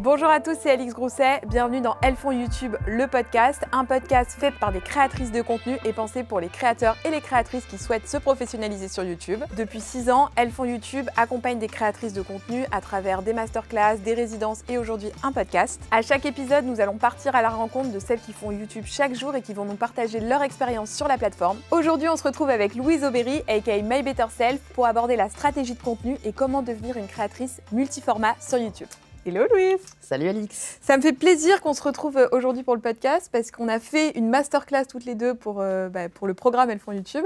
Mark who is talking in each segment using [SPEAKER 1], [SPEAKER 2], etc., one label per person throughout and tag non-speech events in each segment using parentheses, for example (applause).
[SPEAKER 1] Bonjour à tous, c'est Alix Grousset. Bienvenue dans Elles font YouTube, le podcast. Un podcast fait par des créatrices de contenu et pensé pour les créateurs et les créatrices qui souhaitent se professionnaliser sur YouTube. Depuis 6 ans, Elles font YouTube accompagne des créatrices de contenu à travers des masterclass, des résidences et aujourd'hui un podcast. À chaque épisode, nous allons partir à la rencontre de celles qui font YouTube chaque jour et qui vont nous partager leur expérience sur la plateforme. Aujourd'hui, on se retrouve avec Louise Aubery, aka My Better Self, pour aborder la stratégie de contenu et comment devenir une créatrice multiformat sur YouTube. Hello Louise Salut Alix Ça me fait plaisir qu'on se retrouve euh, aujourd'hui pour le podcast parce qu'on a fait une masterclass toutes les deux pour, euh, bah, pour le programme Elles font YouTube.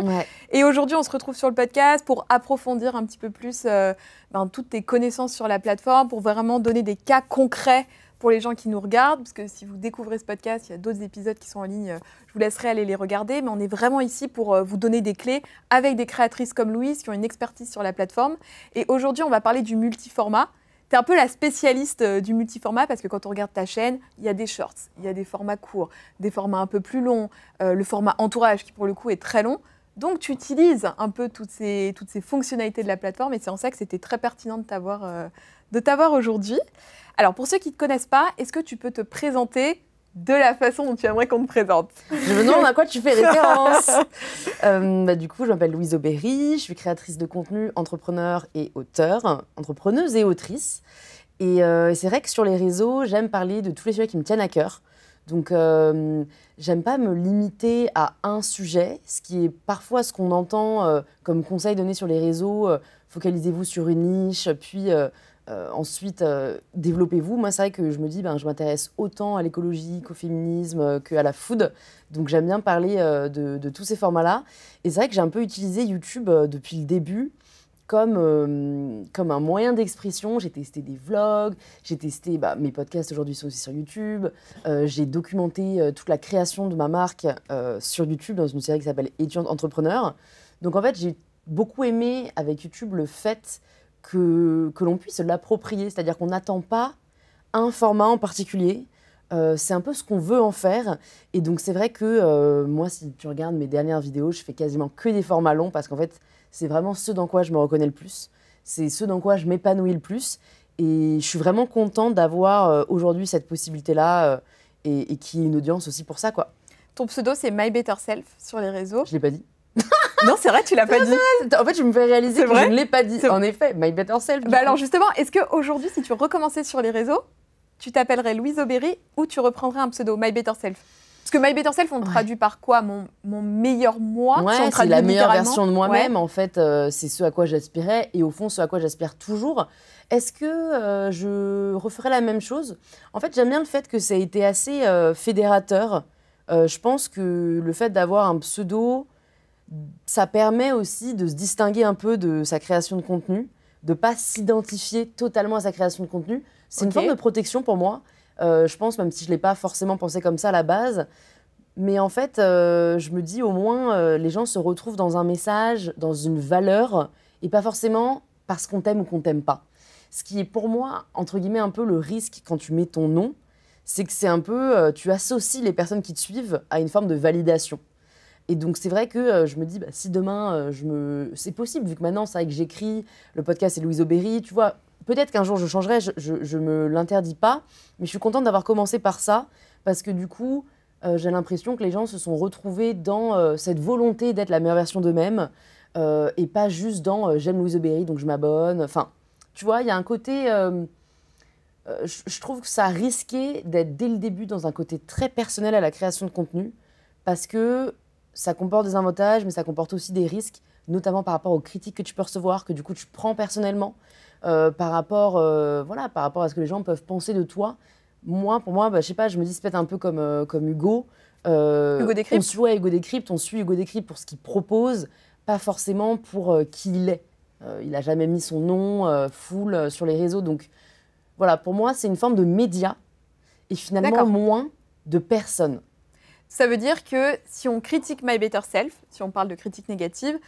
[SPEAKER 1] Et aujourd'hui, on se retrouve sur le podcast pour approfondir un petit peu plus euh, ben, toutes tes connaissances sur la plateforme, pour vraiment donner des cas concrets pour les gens qui nous regardent, parce que si vous découvrez ce podcast, il y a d'autres épisodes qui sont en ligne, je vous laisserai aller les regarder, mais on est vraiment ici pour vous donner des clés avec des créatrices comme Louise qui ont une expertise sur la plateforme. Et aujourd'hui, on va parler du multiformat. C'est un peu la spécialiste euh, du multiformat parce que quand on regarde ta chaîne, il y a des shorts, il y a des formats courts, des formats un peu plus longs, euh, le format entourage qui pour le coup est très long. Donc tu utilises un peu toutes ces, toutes ces fonctionnalités de la plateforme et c'est en ça que c'était très pertinent de t'avoir euh, aujourd'hui. Alors pour ceux qui ne te connaissent pas, est-ce que tu peux te présenter de la façon dont tu aimerais qu'on te présente. Je me demande à quoi tu fais référence. (laughs)
[SPEAKER 2] Euh, bah, du coup, je m'appelle Louise Aubéry, je suis créatrice de contenu, entrepreneur et auteur, entrepreneuse et autrice. Euh, et, c'est vrai que sur les réseaux, j'aime parler de tous les sujets qui me tiennent à cœur. Donc, euh, j'aime pas me limiter à un sujet, ce qui est parfois ce qu'on entend comme conseil donné sur les réseaux. Focalisez-vous sur une niche, puis euh, ensuite, euh, développez-vous. Moi, c'est vrai que je me dis, ben, je m'intéresse autant à l'écologie qu'au féminisme, euh, qu'à la food. Donc, j'aime bien parler de, tous ces formats-là. Et c'est vrai que j'ai un peu utilisé YouTube depuis le début comme, comme un moyen d'expression. J'ai testé des vlogs, j'ai testé bah, mes podcasts aujourd'hui sont aussi sur YouTube. j'ai documenté toute la création de ma marque sur YouTube dans une série qui s'appelle Étudiante Entrepreneur. Donc, en fait, j'ai beaucoup aimé avec YouTube le fait que, l'on puisse l'approprier. C'est-à-dire qu'on n'attend pas un format en particulier. Euh, c'est un peu ce qu'on veut en faire. Et donc, c'est vrai que euh, moi, si tu regardes mes dernières vidéos, je fais quasiment que des formats longs parce qu'en fait, c'est vraiment ce dans quoi je me reconnais le plus. C'est ce dans quoi je m'épanouis le plus. Et je suis vraiment contente d'avoir euh, aujourd'hui cette possibilité-là et, et qui ait une audience aussi pour ça, quoi.
[SPEAKER 1] Ton pseudo, c'est My Better Self sur les réseaux. Je l'ai pas dit non, c'est vrai, tu l'as pas dit. En fait, je me fais réaliser que je ne l'ai pas dit. En effet, My Better Self. Bah alors justement, est-ce qu'aujourd'hui, si tu recommençais sur les réseaux, tu t'appellerais Louise Aubéry ou tu reprendrais un pseudo My Better Self parce que My Better Self, on traduit par quoi mon, meilleur moi ouais, C'est la meilleure version de moi-même,
[SPEAKER 2] en fait. Euh, c'est ce à quoi j'aspirais et au fond, ce à quoi j'aspire toujours. Est-ce que euh, je referais la même chose En fait, j'aime bien le fait que ça a été assez euh, fédérateur. je pense que le fait d'avoir un pseudo ça permet aussi de se distinguer un peu de sa création de contenu, de pas s'identifier totalement à sa création de contenu. C'est une forme de protection pour moi. Euh, je pense, même si je l'ai pas forcément pensé comme ça à la base. Mais en fait, euh, je me dis au moins, euh, les gens se retrouvent dans un message, dans une valeur, et pas forcément parce qu'on t'aime ou qu'on t'aime pas. Ce qui est pour moi, entre guillemets, un peu le risque quand tu mets ton nom, c'est que c'est un peu, tu associes les personnes qui te suivent à une forme de validation. Et donc c'est vrai que euh, je me dis, bah, si demain, euh, je me... c'est possible, vu que maintenant, c'est vrai que j'écris, le podcast c'est Louise Aubéry, tu vois, peut-être qu'un jour je changerai, je, je, me l'interdis pas, mais je suis contente d'avoir commencé par ça, parce que du coup, euh, j'ai l'impression que les gens se sont retrouvés dans cette volonté d'être la meilleure version d'eux-mêmes, et pas juste dans j'aime Louise Aubéry, donc je m'abonne. Enfin, tu vois, il y a un côté... Je, je trouve que ça risquait d'être dès le début dans un côté très personnel à la création de contenu, parce que ça comporte des avantages, mais ça comporte aussi des risques, notamment par rapport aux critiques que tu peux recevoir, que du coup tu prends personnellement, euh, par, rapport, euh, voilà, par rapport à ce que les gens peuvent penser de toi. Moi, pour moi, je bah, je sais pas, je me dis c'est peut-être un peu comme, euh, comme Hugo. Hugo Décrypte On suit Hugo Décrypte, on suit Hugo Décrypte pour ce qu'il propose, pas forcément pour qui il est. il n'a jamais mis son nom full sur les réseaux. Donc voilà, pour moi, c'est une forme de média et finalement moins de personnes.
[SPEAKER 1] Ça veut dire que si on critique My Better Self, si on parle de critique négative,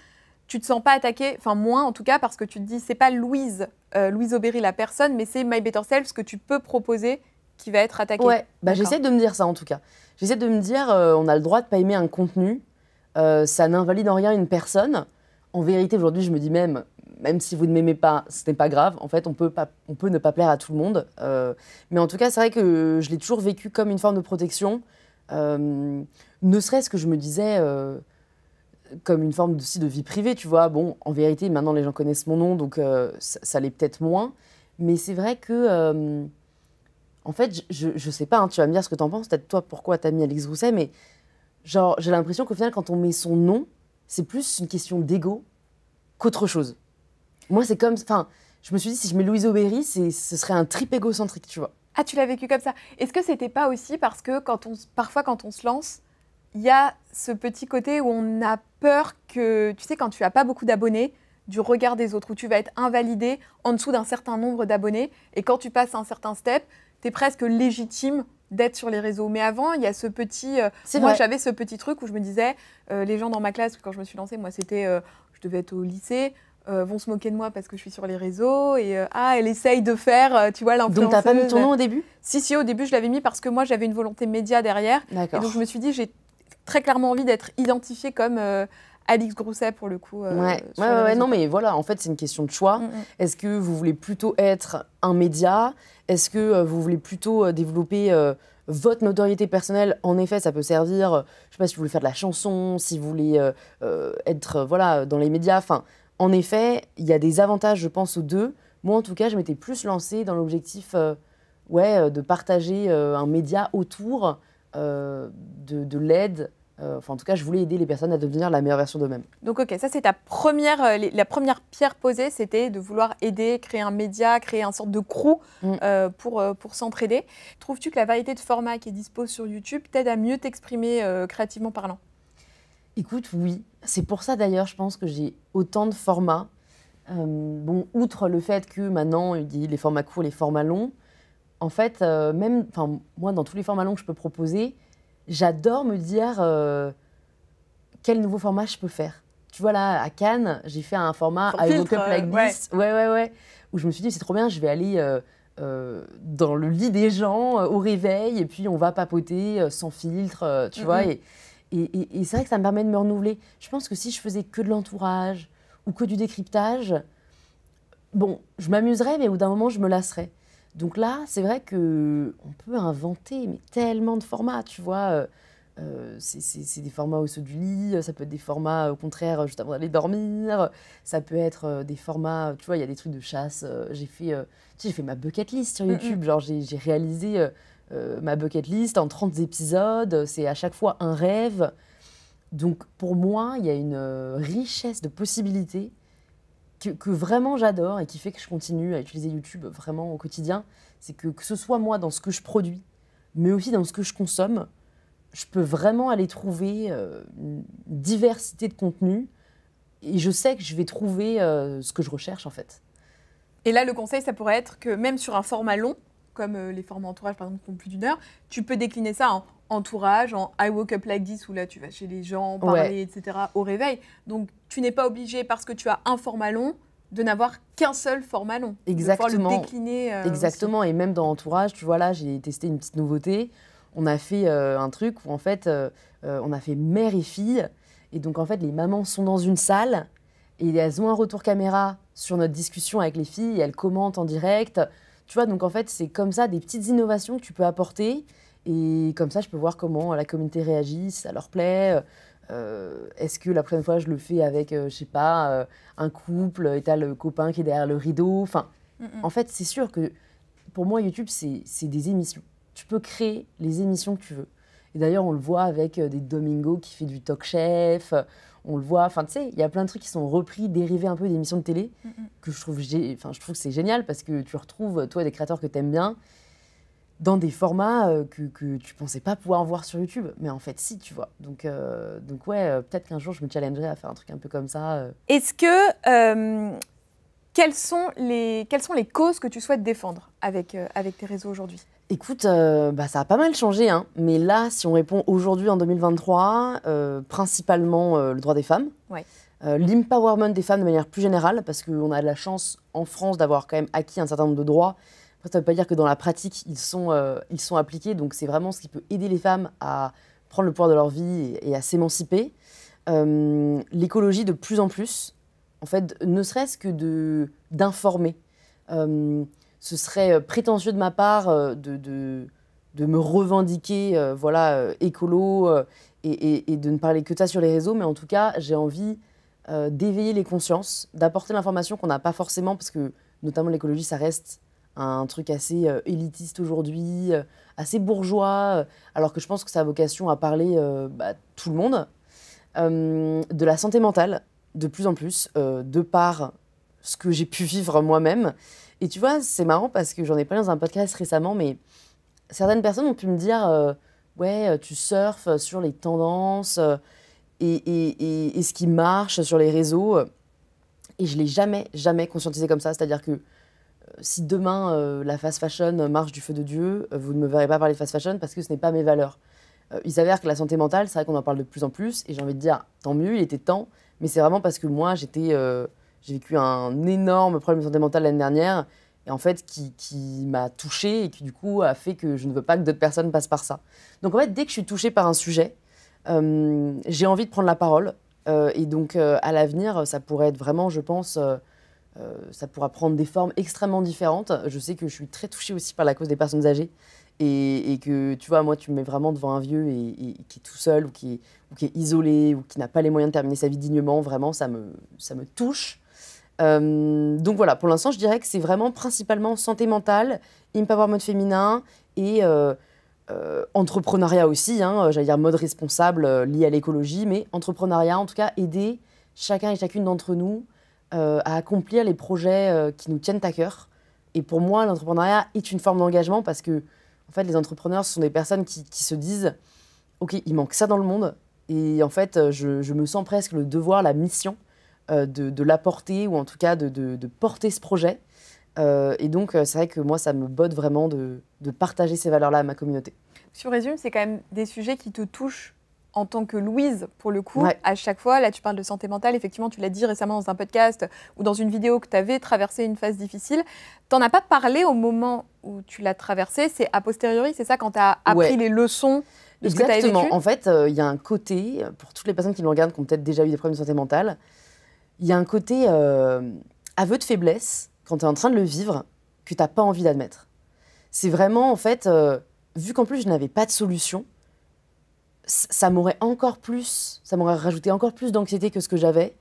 [SPEAKER 1] tu te sens pas attaqué, enfin moins en tout cas, parce que tu te dis, c'est pas Louise, euh, Louise Aubéry la personne, mais c'est My Better Self, ce que tu peux proposer qui va être attaqué. Ouais,
[SPEAKER 2] bah, j'essaie de me dire ça en tout cas. J'essaie de me dire, euh, on a le droit de pas aimer un contenu, euh, ça n'invalide en rien une personne. En vérité, aujourd'hui, je me dis même, même si vous ne m'aimez pas, ce n'est pas grave. En fait, on peut, pas, on peut ne pas plaire à tout le monde. mais en tout cas, c'est vrai que je l'ai toujours vécu comme une forme de protection. Euh, ne serait-ce que je me disais euh, comme une forme aussi de vie privée, tu vois. Bon, en vérité, maintenant les gens connaissent mon nom, donc euh, ça, ça l'est peut-être moins. Mais c'est vrai que, en fait, je, je sais pas, hein, tu vas me dire ce que en penses, peut-être toi pourquoi t'as mis Alex Rousset, mais genre, j'ai l'impression qu'au final, quand on met son nom, c'est plus une question d'ego qu'autre chose. Moi, c'est comme. Enfin, je me suis dit, si je mets Louise c'est ce serait un trip égocentrique, tu vois.
[SPEAKER 1] Ah, tu l'as vécu comme ça. Est-ce que c'était pas aussi parce que quand on, parfois quand on se lance, il y a ce petit côté où on a peur que, tu sais, quand tu as pas beaucoup d'abonnés, du regard des autres, où tu vas être invalidé en dessous d'un certain nombre d'abonnés. Et quand tu passes un certain step, tu es presque légitime d'être sur les réseaux. Mais avant, il y a ce petit. Euh, moi, j'avais ce petit truc où je me disais, euh, les gens dans ma classe, quand je me suis lancée, moi, c'était. Euh, je devais être au lycée. Euh, vont se moquer de moi parce que je suis sur les réseaux et euh, ah elle essaye de faire euh, tu vois Donc t'as pas mis ton nom au début Si si au début je l'avais mis parce que moi j'avais une volonté média derrière. Donc je me suis dit j'ai très clairement envie d'être identifiée comme Alix Grousset pour le coup. ouais, non mais
[SPEAKER 2] voilà, en fait c'est une question de choix. Mm, mm. Est-ce que vous voulez plutôt être un média Est-ce que vous voulez plutôt développer votre notoriété personnelle En effet, ça peut servir, je sais pas si vous voulez faire de la chanson, si vous voulez être voilà dans les médias, enfin en effet, il y a des avantages, je pense, aux deux. Moi, en tout cas, je m'étais plus lancée dans l'objectif euh, ouais, euh, de partager euh, un média autour de, l'aide. Enfin, en tout cas, je voulais aider les personnes à devenir la meilleure version d'eux-mêmes.
[SPEAKER 1] Donc, ok, ça, c'est ta première, la première pierre posée, c'était de vouloir aider, créer un média, créer un sorte de crew mm. pour, pour s'entraider. Trouves-tu que la variété de formats qui est sur YouTube t'aide à mieux t'exprimer créativement parlant
[SPEAKER 2] Écoute, oui. C'est pour ça d'ailleurs, je pense que j'ai autant de formats. Euh, bon, outre le fait que maintenant, il dit les formats courts, les formats longs, en fait, euh, même, enfin, moi, dans tous les formats longs que je peux proposer, j'adore me dire euh, quel nouveau format je peux faire. Tu vois, là, à Cannes, j'ai fait un format à like this, ouais. ouais. ouais, où je me suis dit, c'est trop bien, je vais aller. dans le lit des gens au réveil et puis on va papoter sans filtre, tu mm, vois. Mm. Et, et, c'est vrai que ça me permet de me renouveler. Je pense que si je faisais que de l'entourage ou que du décryptage, bon, je m'amuserais, mais au bout d'un moment, je me lasserais. Donc là, c'est vrai que on peut inventer mais tellement de formats, tu vois. Euh, euh, c'est des formats au saut du lit, ça peut être des formats au contraire juste avant d'aller dormir, ça peut être euh, des formats, tu vois, il y a des trucs de chasse. J'ai fait, tu j'ai fait ma bucket list sur mm, mm. YouTube, genre j'ai réalisé euh, ma bucket list en 30 épisodes. C'est à chaque fois un rêve. Donc pour moi, il y a une euh, richesse de possibilités que, vraiment j'adore et qui fait que je continue à utiliser YouTube vraiment au quotidien. C'est que, que ce soit moi dans ce que je produis, mais aussi dans ce que je consomme, je peux vraiment aller trouver euh, une diversité de contenu et je sais que je vais trouver ce que je recherche en fait.
[SPEAKER 1] Et là, le conseil, ça pourrait être que même sur un format long, comme euh, les formats entourage, par exemple, qui ont plus d'une heure, tu peux décliner ça en entourage, en I woke up like this, où là, tu vas chez les gens, parler, etc., au réveil. Donc, tu n'es pas obligé, parce que tu as un format long, de n'avoir qu'un seul format long. Exactement. De le décliner. Euh, Exactement.
[SPEAKER 2] Et même dans Entourage, tu vois, là, j'ai testé une petite nouveauté. On a fait euh, un truc où, en fait, on a fait mère et fille. Et donc, en fait, les mamans sont dans une salle et elles ont un retour caméra sur notre discussion avec les filles. Et elles commentent en direct. Tu vois, donc en fait, c'est comme ça des petites innovations que tu peux apporter. Et comme ça, je peux voir comment la communauté réagit, si ça leur plaît. Euh, est-ce que la prochaine fois, je le fais avec, je euh, je sais pas, euh, un couple et t'as le copain qui est derrière le rideau Enfin, en fait, c'est sûr que pour moi, YouTube, c'est des émissions. Tu peux créer les émissions que tu veux. Et d'ailleurs, on le voit avec des Domingo qui fait du talk chef on le voit. Enfin, tu sais, il y a plein de trucs qui sont repris, dérivés un peu d'émissions de télé, mm, mm. que je trouve, enfin, je trouve que c'est génial parce que tu retrouves, toi, des créateurs que tu aimes bien dans des formats euh, que, que tu pensais pas pouvoir voir sur YouTube. Mais en fait, si, tu vois. Donc, euh, donc ouais, euh, peut-être qu'un jour, je me challengerai à faire un truc un peu comme ça.
[SPEAKER 1] Est-ce que. quelles, sont les, quelles sont les causes que tu souhaites défendre avec, avec tes réseaux aujourd'hui
[SPEAKER 2] Écoute, euh, bah, ça a pas mal changé, hein. mais là, si on répond aujourd'hui en 2023, euh, principalement euh, le droit des femmes, l'empowerment des femmes de manière plus générale, parce qu'on a de la chance en France d'avoir quand même acquis un certain nombre de droits. ça ne veut pas dire que dans la pratique, ils sont, ils sont appliqués, donc c'est vraiment ce qui peut aider les femmes à prendre le pouvoir de leur vie et, et à s'émanciper. L'écologie de plus en plus, en fait, ne serait-ce que d'informer ce serait euh, prétentieux de ma part euh, de, de, me revendiquer euh, voilà, écolo et, de ne parler que de ça sur les réseaux, mais en tout cas, j'ai envie d'éveiller les consciences, d'apporter l'information qu'on n'a pas forcément, parce que notamment l'écologie, ça reste un truc assez élitiste aujourd'hui, assez bourgeois, alors que je pense que ça a vocation à parler bah, tout le monde, de la santé mentale, de plus en plus, de par ce que j'ai pu vivre moi-même, et tu vois, c'est marrant parce que j'en ai parlé dans un podcast récemment, mais certaines personnes ont pu me dire euh, Ouais, euh, tu surfes sur les tendances euh, et, ce qui marche sur les réseaux. Et je ne l'ai jamais, jamais conscientisé comme ça. C'est-à-dire que si demain la fast fashion marche du feu de Dieu, vous ne me verrez pas parler de fast fashion parce que ce n'est pas mes valeurs. il s'avère que la santé mentale, c'est vrai qu'on en parle de plus en plus. Et j'ai envie de dire Tant mieux, il était temps. Mais c'est vraiment parce que moi, j'étais j'ai vécu un énorme problème de santé mentale l'année dernière, et en fait, qui, m'a touchée et qui, du coup, a fait que je ne veux pas que d'autres personnes passent par ça. Donc, en fait, dès que je suis touchée par un sujet, euh, j'ai envie de prendre la parole. Euh, et donc, euh, à l'avenir, ça pourrait être vraiment, je pense, ça pourra prendre des formes extrêmement différentes. Je sais que je suis très touchée aussi par la cause des personnes âgées. Et, que, tu vois, moi, tu me mets vraiment devant un vieux et, qui est tout seul, ou qui est, qui est isolé, ou qui n'a pas les moyens de terminer sa vie dignement. Vraiment, ça me, ça me touche. Euh, donc voilà, pour l'instant, je dirais que c'est vraiment principalement santé mentale, mode féminin et euh, euh, entrepreneuriat aussi, hein, j'allais dire mode responsable lié à l'écologie, mais entrepreneuriat, en tout cas, aider chacun et chacune d'entre nous à accomplir les projets qui nous tiennent à cœur. Et pour moi, l'entrepreneuriat est une forme d'engagement parce que, en fait, les entrepreneurs, sont des personnes qui, se disent, OK, il manque ça dans le monde, et en fait, je me sens presque le devoir, la mission euh, de, l'apporter ou en tout cas de, porter ce projet. Euh, et donc, euh, c'est vrai que moi, ça me botte vraiment de, partager ces valeurs-là à ma communauté.
[SPEAKER 1] Sur résume, c'est quand même des sujets qui te touchent en tant que Louise, pour le coup, à chaque fois. Là, tu parles de santé mentale. Effectivement, tu l'as dit récemment dans un podcast ou dans une vidéo que tu avais traversé une phase difficile. T'en as pas parlé au moment où tu l'as traversé C'est a posteriori, c'est ça, quand tu as appris les leçons de ce que tu as vécu En
[SPEAKER 2] fait, il y a un côté, pour toutes les personnes qui me regardent, qui ont peut-être déjà eu des problèmes de santé mentale, il y a un côté euh, aveu de faiblesse quand tu es en train de le vivre que tu n'as pas envie d'admettre. C'est vraiment, en fait, euh, vu qu'en plus je n'avais pas de solution, ça m'aurait encore plus, ça m'aurait rajouté encore plus d'anxiété que ce que j'avais,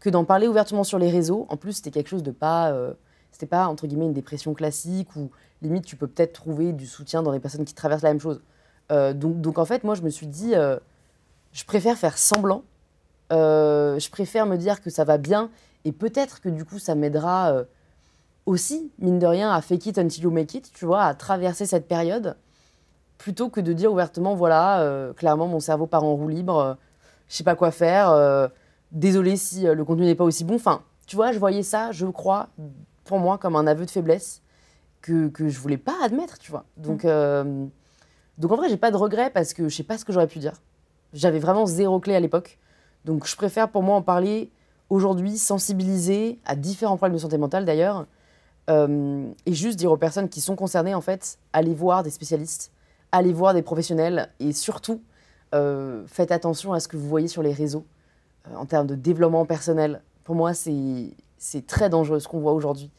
[SPEAKER 2] que d'en parler ouvertement sur les réseaux. En plus, c'était quelque chose de pas, euh, c'était pas entre guillemets une dépression classique où limite tu peux peut-être trouver du soutien dans des personnes qui traversent la même chose. donc, en fait, moi je me suis dit, je préfère faire semblant euh, je préfère me dire que ça va bien et peut-être que du coup ça m'aidera euh, aussi, mine de rien, à fake it until you make it, tu vois, à traverser cette période plutôt que de dire ouvertement voilà, euh, clairement mon cerveau part en roue libre, je sais pas quoi faire, désolé si le contenu n'est pas aussi bon. Enfin, tu vois, je voyais ça, je crois, pour moi, comme un aveu de faiblesse que, je voulais pas admettre, tu vois. Donc, mm. donc en vrai, j'ai pas de regrets parce que je sais pas ce que j'aurais pu dire. J'avais vraiment zéro clé à l'époque. Donc je préfère pour moi en parler aujourd'hui, sensibiliser à différents problèmes de santé mentale d'ailleurs, euh, et juste dire aux personnes qui sont concernées en fait, allez voir des spécialistes, allez voir des professionnels, et surtout, euh, faites attention à ce que vous voyez sur les réseaux euh, en termes de développement personnel. Pour moi, c'est très dangereux ce qu'on voit aujourd'hui.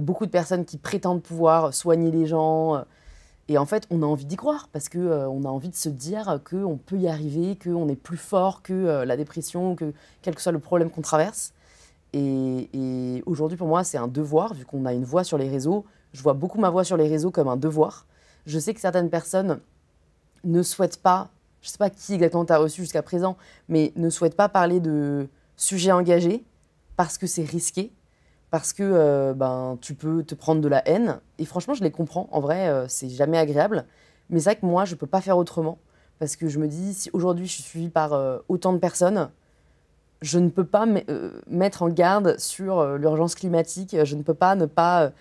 [SPEAKER 2] beaucoup de personnes qui prétendent pouvoir soigner les gens et en fait, on a envie d'y croire parce que euh, on a envie de se dire qu'on peut y arriver, qu'on est plus fort que euh, la dépression, que quel que soit le problème qu'on traverse. Et, aujourd'hui, pour moi, c'est un devoir, vu qu'on a une voix sur les réseaux. Je vois beaucoup ma voix sur les réseaux comme un devoir. Je sais que certaines personnes ne souhaitent pas, je ne sais pas qui exactement t'as reçu jusqu'à présent, mais ne souhaitent pas parler de sujets engagés parce que c'est risqué parce que euh, ben, tu peux te prendre de la haine. Et franchement, je les comprends. En vrai, euh, c'est jamais agréable. Mais c'est vrai que moi, je peux pas faire autrement. Parce que je me dis, si aujourd'hui je suis suivie par euh, autant de personnes, je ne peux pas mettre en garde sur l'urgence climatique. Je ne peux pas ne pas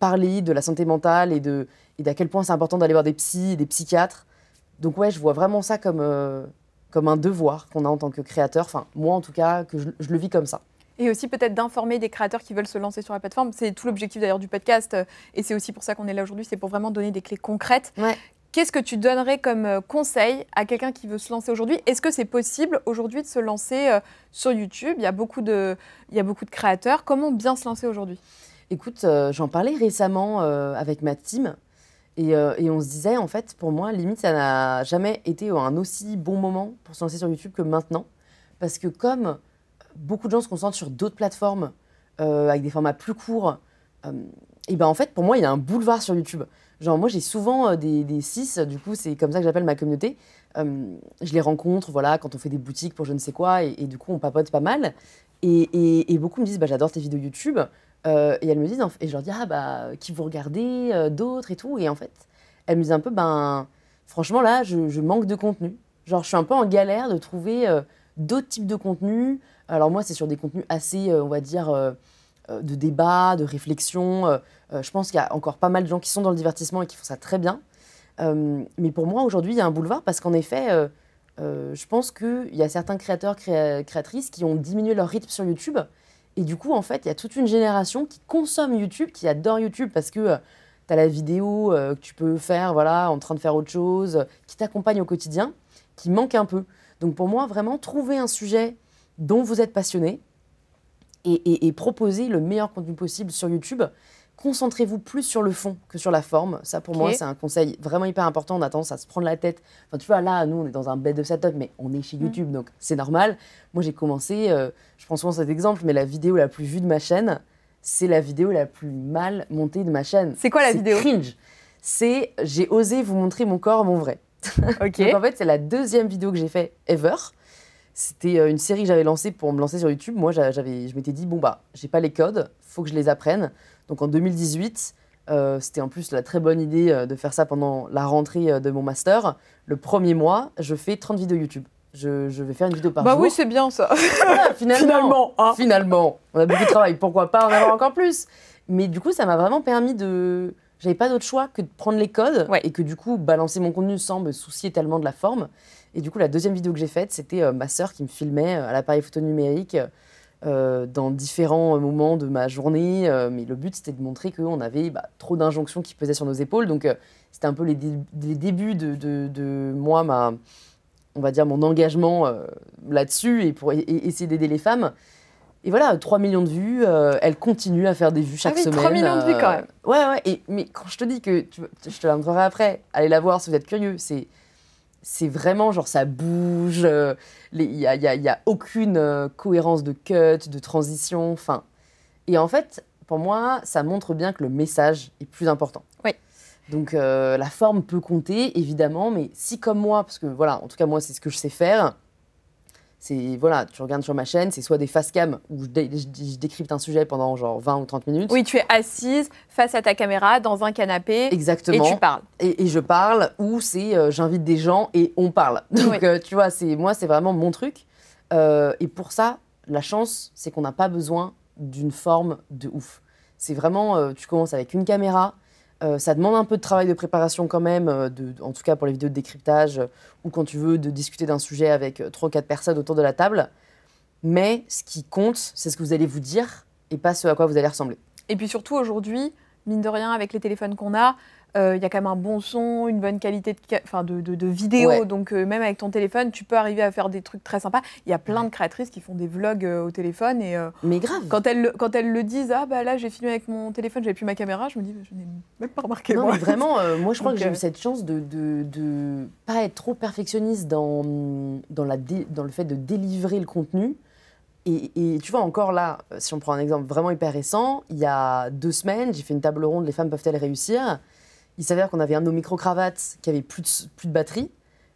[SPEAKER 2] parler de la santé mentale et de et d'à quel point c'est important d'aller voir des psys, des psychiatres. Donc ouais, je vois vraiment ça comme, comme un devoir qu'on a en tant que créateur. Enfin, moi en tout cas, que je le vis comme ça.
[SPEAKER 1] Et aussi peut-être d'informer des créateurs qui veulent se lancer sur la plateforme. C'est tout l'objectif d'ailleurs du podcast euh, et c'est aussi pour ça qu'on est là aujourd'hui, c'est pour vraiment donner des clés concrètes. Qu'est-ce que tu donnerais comme euh, conseil à quelqu'un qui veut se lancer aujourd'hui Est-ce que c'est possible aujourd'hui de se lancer euh, sur YouTube il y, a beaucoup de, il beaucoup de créateurs. Comment bien se lancer aujourd'hui
[SPEAKER 2] Écoute, j'en parlais récemment avec ma team et, et, on se disait, en fait, pour moi, limite, ça n'a jamais été un aussi bon moment pour se lancer sur YouTube que maintenant. Parce que comme beaucoup de gens se concentrent sur d'autres plateformes euh, avec des formats plus courts. Euh, et ben en fait, pour moi, il y a un boulevard sur YouTube. Genre, moi, j'ai souvent euh, des, des du coup, c'est comme ça que j'appelle ma communauté. je les rencontre, voilà, quand on fait des boutiques pour je ne sais quoi, et, du coup, on papote pas mal. Et, et, et beaucoup me disent, bah, j'adore tes vidéos YouTube. et elles me disent, et je leur dis, ah, bah, qui vous regardez, d'autres et tout. Et en fait, elles me disent un peu, ben, franchement, là, je, je manque de contenu. Genre, je suis un peu en galère de trouver d'autres types de contenus. Alors moi, c'est sur des contenus assez, euh, on va dire, euh, euh, de débat, de réflexion. je pense qu'il y a encore pas mal de gens qui sont dans le divertissement et qui font ça très bien. mais pour moi, aujourd'hui, il y a un boulevard parce qu'en effet, je pense qu'il y a certains créateurs, créatrices qui ont diminué leur rythme sur YouTube. Et du coup, en fait, il y a toute une génération qui consomme YouTube, qui adore YouTube parce que tu as la vidéo que tu peux faire voilà, en train de faire autre chose, qui t'accompagne au quotidien, qui manque un peu. Donc pour moi, vraiment, trouver un sujet dont vous êtes passionné et, et, proposer le meilleur contenu possible sur YouTube. Concentrez-vous plus sur le fond que sur la forme. Ça, pour moi, c'est un conseil vraiment hyper important. On a tendance à se prendre la tête. Enfin, tu vois, là, nous, on est dans un bed de setup, mais on est chez mm. YouTube, donc c'est normal. Moi, j'ai commencé, euh, je prends souvent cet exemple, mais la vidéo la plus vue de ma chaîne, c'est la vidéo la plus mal montée de ma chaîne. C'est quoi la vidéo cringe. C'est j'ai osé vous montrer mon corps, mon vrai. en fait, c'est la deuxième vidéo que j'ai fait ever. C'était euh, une série que j'avais lancée pour me lancer sur YouTube. Moi, j'avais, je m'étais dit, bon, bah, j'ai pas les codes, faut que je les apprenne. Donc en 2018, euh, c'était en plus la très bonne idée euh, de faire ça pendant la rentrée de mon master. Le premier mois, je fais 30 vidéos YouTube. Je, vais faire une vidéo par bah jour. Bah oui, c'est
[SPEAKER 1] bien ça. (laughs) finalement, finalement,
[SPEAKER 2] hein. finalement, on a beaucoup de travail. Pourquoi pas en avoir encore plus Mais du coup, ça m'a vraiment permis de, j'avais pas d'autre choix que de prendre les codes et que du coup balancer mon contenu sans me soucier tellement de la forme. Et du coup, la deuxième vidéo que j'ai faite, c'était euh, ma sœur qui me filmait euh, à l'appareil photo numérique euh, dans différents moments de ma journée. mais le but, c'était de montrer qu'on avait bah, trop d'injonctions qui pesaient sur nos épaules. Donc, c'était un peu les, les débuts de, de, de, moi, ma, on va dire mon engagement là-dessus et pour e-, essayer d'aider les femmes. Et voilà, 3 millions de vues, euh, elle continue à faire des vues chaque ah oui, semaine. 3 millions de vues quand même. Euh, ouais, ouais. Et, mais quand je te dis que, je te la montrerai après, allez la voir si vous êtes curieux, c'est, c'est vraiment genre ça bouge, euh, il n'y a, y a, y a, aucune cohérence de cut, de transition, enfin. Et en fait, pour moi, ça montre bien que le message est plus important. Oui. Donc la forme peut compter, évidemment, mais si comme moi, parce que voilà, en tout cas moi c'est ce que je sais faire, c'est voilà, tu regardes sur ma chaîne, c'est soit des face cam où je, décrypte un sujet pendant genre 20 ou 30 minutes. Oui, tu
[SPEAKER 1] es assise face à ta caméra dans un canapé. Exactement. Et tu parles.
[SPEAKER 2] Et, je parle, ou c'est euh, j'invite des gens et on parle. (laughs) Donc euh, tu vois, c'est moi, c'est vraiment mon truc. Euh, et pour ça, la chance, c'est qu'on n'a pas besoin d'une forme de ouf. C'est vraiment, tu commences avec une caméra, euh, ça demande un peu de travail de préparation quand même, euh, en tout cas pour les vidéos de décryptage euh, ou quand tu veux de discuter d'un sujet avec trois ou quatre personnes autour de la table. Mais ce qui compte, c'est ce que vous allez vous dire et pas ce à quoi vous allez ressembler.
[SPEAKER 1] Et puis surtout aujourd'hui, mine de rien, avec les téléphones qu'on a, euh, il y a quand même un bon son, une bonne qualité de, enfin de, de, vidéo. Donc, euh, même avec ton téléphone, tu peux arriver à faire des trucs très sympas. Il y a plein de créatrices qui font des vlogs euh, au téléphone. Et, Mais grave quand elles, quand le disent, ah bah là, j'ai filmé avec mon téléphone, j'avais plus ma caméra, je me dis, je n'ai même
[SPEAKER 2] pas remarqué. Non, Mais vraiment, moi, je crois que j'ai eu cette chance de ne pas être trop perfectionniste dans, dans, la dans le fait de délivrer le contenu. Et, et, tu vois, encore là, si on prend un exemple vraiment hyper récent, il y a deux semaines, j'ai fait une table ronde Les femmes peuvent-elles réussir il s'avère qu'on avait un de nos micro-cravates qui avait plus de, plus de batterie,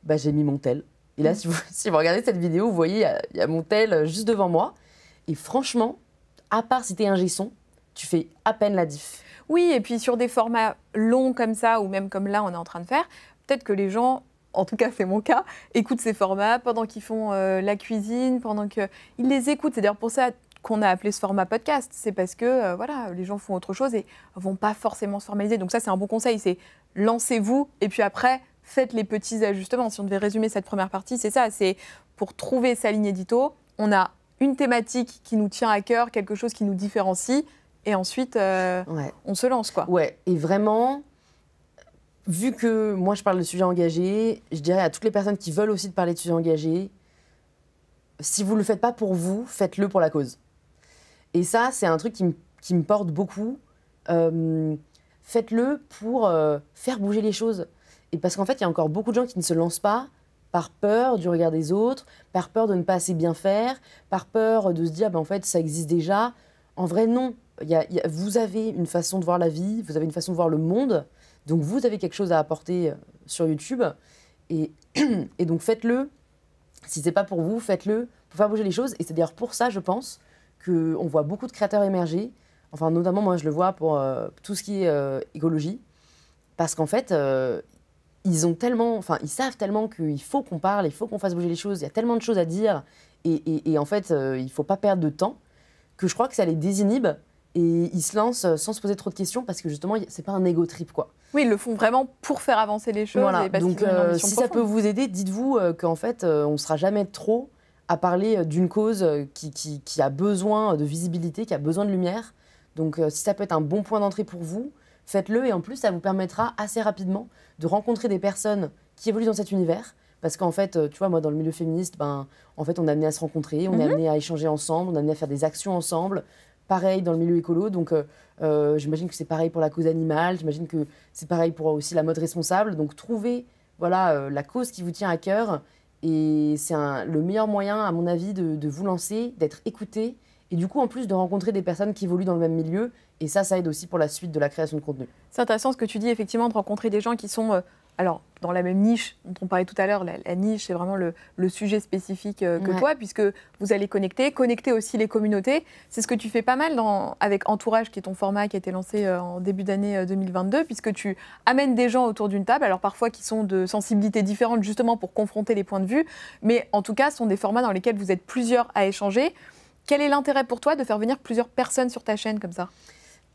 [SPEAKER 2] bah, j'ai mis mon tel. Et là, mm. (laughs) si, vous, regardez cette vidéo, vous voyez, il y, a mon tel euh, juste devant moi. Et franchement, à part si t'es un gesson,
[SPEAKER 1] tu fais à peine la diff. Oui, et puis sur des formats longs comme ça, ou même comme là, on est en train de faire, peut-être que les gens en tout cas c'est mon cas, écoutent ces formats pendant qu'ils font euh, la cuisine, pendant qu'ils les écoutent. C'est d'ailleurs pour ça, qu'on a appelé ce format podcast. C'est parce que euh, voilà, les gens font autre chose et vont pas forcément se formaliser. Donc ça, c'est un bon conseil. C'est lancez-vous et puis après, faites les petits ajustements. Si on devait résumer cette première partie, c'est ça. C'est pour trouver sa ligne édito, on a une thématique qui nous tient à cœur, quelque chose qui nous différencie. Et ensuite, euh, on se lance, quoi. Ouais, et vraiment, vu
[SPEAKER 2] que moi je parle de sujets engagés, je dirais à toutes les personnes qui veulent aussi parler de sujets engagés, si vous ne le faites pas pour vous, faites-le pour la cause. Et ça, c'est un truc qui, me porte beaucoup. Euh, faites-le pour euh, faire bouger les choses. Et parce qu'en fait, il y a encore beaucoup de gens qui ne se lancent pas par peur du regard des autres, par peur de ne pas assez bien faire, par peur de se dire, ben, en fait, ça existe déjà. En vrai, non. vous avez une façon de voir la vie, vous avez une façon de voir le monde. Donc, vous avez quelque chose à apporter euh, sur YouTube. Et, (clears throat) et donc, faites-le. Si c'est pas pour vous, faites-le pour faire bouger les choses. Et c'est d'ailleurs pour ça, je pense, qu'on voit beaucoup de créateurs émerger. Enfin, notamment, moi, je le vois pour euh, tout ce qui est euh, écologie. Parce qu'en fait, euh, ils ont tellement, enfin, ils savent tellement qu'il faut qu'on parle, il faut qu'on fasse bouger les choses. Il y a tellement de choses à dire. Et, en fait, il ne faut pas perdre de temps. Que je crois que ça les désinhibe. Et ils se lancent sans se poser trop de questions parce que justement, c'est pas un égo trip, quoi.
[SPEAKER 1] Oui, ils le font vraiment pour faire avancer les choses. Donc, si ça peut vous
[SPEAKER 2] aider, dites-vous qu'en fait, on ne sera jamais trop à parler euh, d'une cause euh, qui, a besoin euh, de visibilité, qui a besoin de lumière. Donc si ça peut être un bon point d'entrée pour vous, faites-le et en plus ça vous permettra assez rapidement de rencontrer des personnes qui évoluent dans cet univers. Parce qu'en fait, tu vois, moi, dans le milieu féministe, ben, en fait, on est amené à se rencontrer, on est mhm. amené à échanger ensemble, on est amené à faire des actions ensemble. Pareil dans le milieu écolo, donc j'imagine que c'est pareil pour la cause animale, j'imagine que c'est pareil pour aussi la mode responsable. Donc trouvez voilà, la cause qui vous tient à cœur et c'est le meilleur moyen, à mon avis, de, vous lancer, d'être écouté et du coup, en plus, de rencontrer des personnes qui évoluent dans le même milieu. Et ça, ça aide aussi pour la suite de la création de contenu.
[SPEAKER 1] C'est intéressant ce que tu dis, effectivement, de rencontrer des gens qui sont euh, alors, dans la même niche dont on parlait tout à l'heure, la, niche, c'est vraiment le, sujet spécifique euh, que toi, puisque vous allez connecter, connecter aussi les communautés. C'est ce que tu fais pas mal avec Entourage, qui est ton format qui a été lancé euh, en début d'année 2022, euh, puisque tu amènes des gens autour d'une table, alors parfois qui sont de sensibilités différentes, justement pour confronter les points de vue, mais en tout cas, ce sont des formats dans lesquels vous êtes plusieurs à échanger. Quel est l'intérêt pour toi de faire venir plusieurs personnes sur ta chaîne comme ça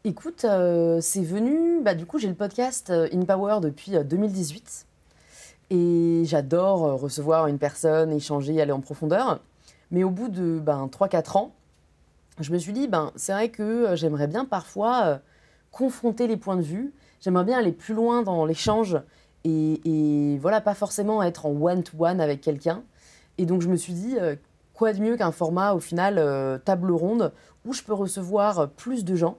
[SPEAKER 2] Écoute, euh, c'est venu, bah, du coup j'ai le podcast euh, In Power depuis 2018 euh, et j'adore recevoir une personne, échanger, aller en profondeur. Mais au bout de 3-4 ben, ans, je me suis dit, ben, c'est vrai que j'aimerais bien parfois confronter les points de vue, j'aimerais bien aller plus loin dans l'échange et, voilà, pas forcément être en one-to-one avec quelqu'un. Et donc je me suis dit, quoi de mieux qu'un format au final table ronde où je peux recevoir plus de gens